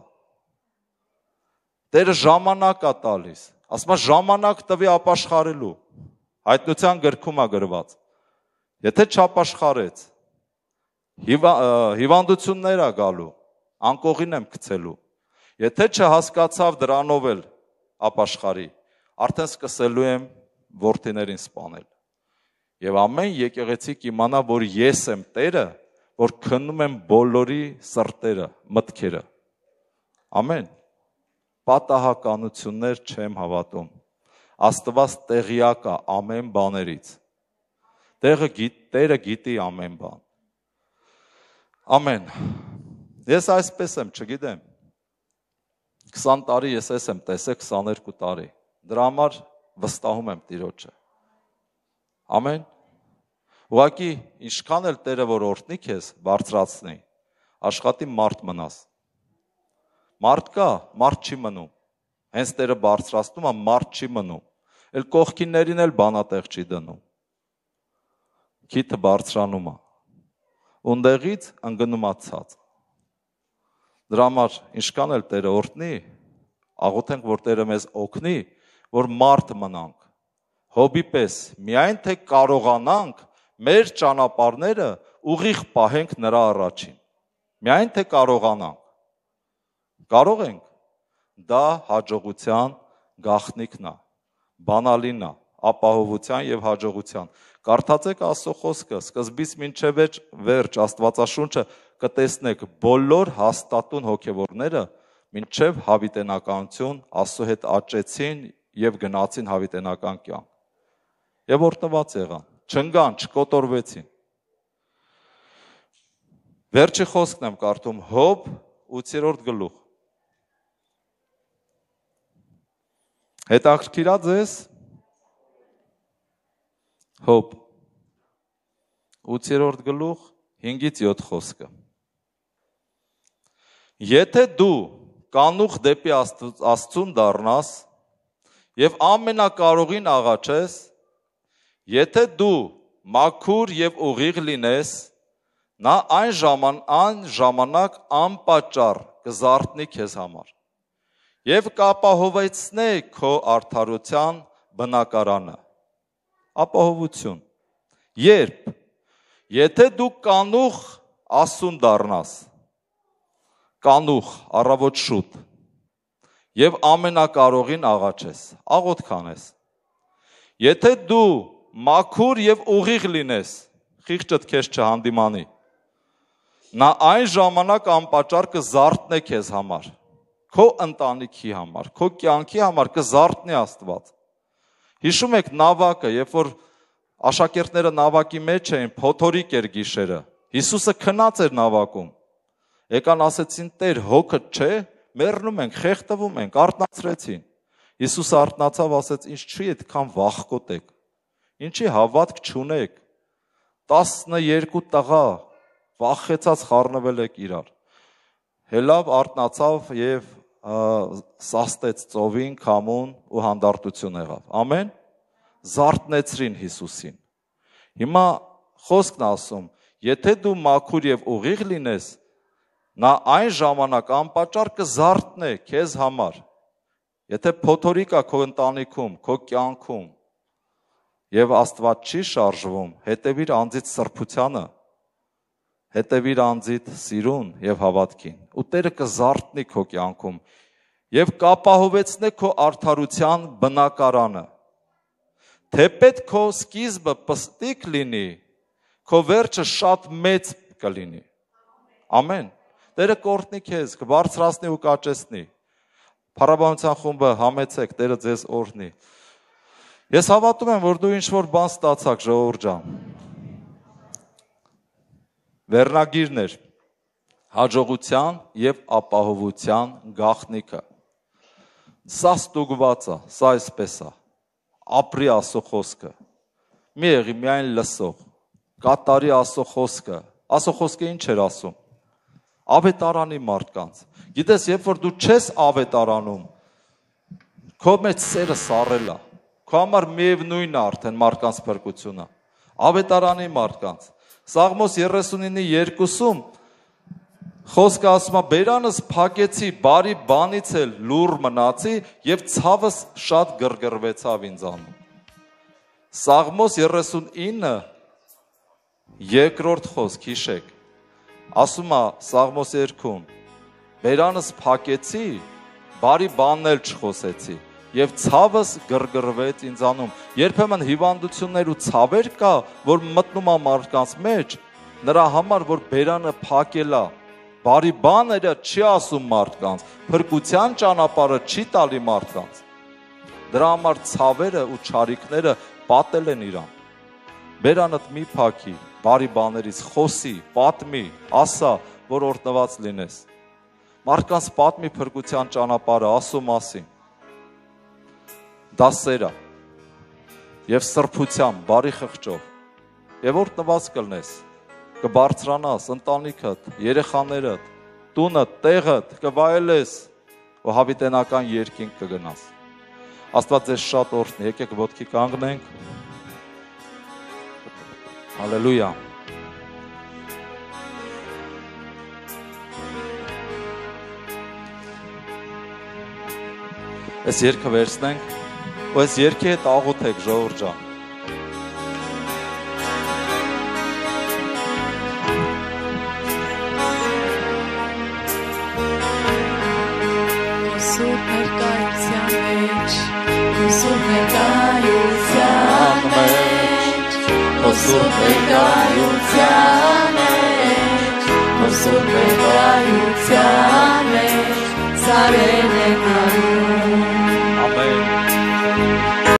Տերը ժամանակ է տալիս։ Ասում է ժամանակ տվի ապաշխարելու։ Հայտնության գրքում է գրված։ Եթե չապաշխարեց, հիվանդություններ է գալու, անկողին եմ գցելու։ Եթե չհասկացավ դրանով էլ ապաշխարի, արդեն սկսելու եմ worth-իներին սپانել։ Եվ ամեն եկեղեցիկ իմանա, որ ես եմ Տերը, որ քննում են բոլորի սրտերը, մտքերը։ Ամեն։ Պատահականություններ չեմ հավատում։ Աստված տեղյակ է ամեն բաներից։ Տեղը գիտ, Տերը գիտի ամեն բան։ Ամեն։ Ես այսպես եմ, չգիտեմ։ 20 տարի ես ես եմ տեսել 22 տարի։ Դրա համար վստահում եմ Տիրոջը։ Ամեն Ուղղակի ինչքան էլ Տերը որ օրտնի քեզ, բարձրացնի, աշխատի մարդ մնաս։ Մարդ կա, մարդ չի մնում։ Հենց Տերը բարձրացնում է, մարդ չի մնում։ Էլ կողքիններին էլ բանատեղ չի դնում։ Քիթը բարձրանում է։ Ունդեղից ընկնում է ցած։ Դրա համար ինչքան էլ Տերը օրտնի, աղոթենք որ Տերը մեզ օգնի, որ մարդ մնանք հոբիպես միայն թե կարողանանք մեր ճանապարհները ուղիղ պահենք նրա առաջին։ Միայն թե կարողանանք։ Կարող ենք։ Դա հաջողության գաղտնիքն է, բանալին է, ապահովության եւ հաջողության։ Կարդացեք Աստծո խոսքը, սկզբից մինչև վերջ Աստվածաշունչը կտեսնեք բոլոր հաստատուն հոգեվորները մինչև հավիտենականություն Աստծո հետ աճեցին եւ գնացին հավիտենական կյանք։ Եվ օրտնված եղան չնգան, չկոտորվեցին։ Վերջի խոսքն եմ կարդում Հոբ 8-րդ գլուխ։ Հետաքրքիրա ձեզ Հոբ 8-րդ գլուխ 5-ից 7 խոսքը։ Եթե դու կանուխ դեպի Աստծուն դառնաս եւ ամենակարողին աղաչես, Եթե դու մաքուր եւ ուղիղ լինես, նա այն ժաման այն ժամանակ անպաճառ կզարթնի քեզ համար եւ կապահովեցնե քո արդարության բնակարանը ապահովություն երբ եթե դու կանուխ ասուն դառնաս կանուխ առավոտ շուտ եւ ամենակարողին աղաչես աղոտ քանես եթե դու մաքուր եւ ուղիղ լինես, խիղճդ քեզ չհանդիմանի։ Նա այն ժամանակ անպաճար կզարթնե քեզ համար, քո ընտանիքի համար, քո կյանքի համար կզարթնի Աստված։ Հիշում եք նավակը, երբ որ աշակերտները նավակի մեջ էին, փոթորիկ էր գիշերը։ Հիսուսը քնած էր նավակում։ Եկան ասեցին՝ «Տեր, հոգը չէ, մեռնում ենք, խեղդվում ենք», արտնացրեցին։ Հիսուսը արտնացավ, ասեց՝ «Ինչ չի այդքան վախկոտեք»։ Ինչի հավատք չունեք։ 12 տղա վախեցած խառնվել եք իրար։ Հելավ արտնացավ եւ սաստեց ծովին, քամուն ու հանդարտություն եղավ։ Ամեն զարտնեցրին Հիսուսին։ Հիմա խոսքն ասում, եթե դու մաքուր եւ ուղիղ լինես, նա այն ժամանակ անպաճար կզարտնե քեզ համար։ Եթե փոթորիկ է քո ընտանիքում, քո կյանքում, եւ Աստված չի շարժվում, հետեւիր անձից սրբությանը, հետեւիր անձից սիրուն եւ հավատքին։ Ու Տերը կզարթնի քո կյանքում եւ կապահովեցնե քո արդարության բնակարանը։ Թե պետք քո սկիզբը պստիկ լինի, քո վերջը շատ մեծ կլինի։ Ամեն։ Տերը կօրտնի քեզ, կբարձրացնի ու կաճեսնի։ Փառաբանության խումբը համեցեք, Տերը ձեզ օրհնի։ Ես հավատում եմ, որ դու ինչ-որ բան ստացաք, ժողովուրդ ջան։ Վերնագիրներ հաջողության եւ ապահովության գաղտնիքը։ Սա ստուգված է, սա այսպես է։ Ապրի ասո խոսքը։ Մի եղի միայն լսող։ Կատարի ասո խոսքը։ Ասո խոսքը ինչ էր ասում։ Ավետարանի մարդկանց։ Գիտես, երբ որ դու չես ավետարանում, քո մեջ սերը սառել է մարդու համար միևնույնն է արդեն մարդկանց փրկությունը։ Ավետարանի մարդկանց։ Սաղմոս 39-ի 2-ում խոսքը ասում է. «Բերանս փակեցի, բարի բանից էլ լուր մնացի եւ ցավս շատ գրգռվեցավ ինձանում»։ Սաղմոս 39-ը երկրորդ խոսք, հիշեք։ Ասում է Սաղմոս 2-ում. «Բերանս փակեցի, բարի բանն էլ չխոսեցի» եւ ցավս գրգռվեց ինձանում։ Երբեմն հիվանդություններ ու ցավեր կա, որ մտնում է մարդկանց մեջ, նրա համար որ բերանը փակելա։ Բարի բաները չի ասում մարդկանց, փրկության ճանապարհը չի տալի մարդկանց։ Դրա համար ցավերը ու ճարիքները պատել են իրան։ Բերանդ մի փակի, բարի բաներից խոսի, պատմի, ասա, որ օրտնված լինես։ Մարդկանց պատմի փրկության ճանապարհը, ասո մասին դա սեր է։ Եվ սրբությամբ, բարի խղճով։ Եվ որ նված կլնես, կբարձրանաս, ընտանիքդ, երեխաներդ, տունը, տեղդ, կվայելես, ու հավիտենական երկինք կգնաս։ Աստված ձեզ շատ օրհնի։ Եկեք ոտքի կանգնենք։ Հալելույա։ Այս երգը վերցնենք ու այս երկի հետ աղոթեք ժողովուրդ ջան Սուպերկայության մեջ, սուպերկայության մեջ, սուպերկայության մեջ, սուպերկայության մեջ, սարեն է նարում։ Ամեն։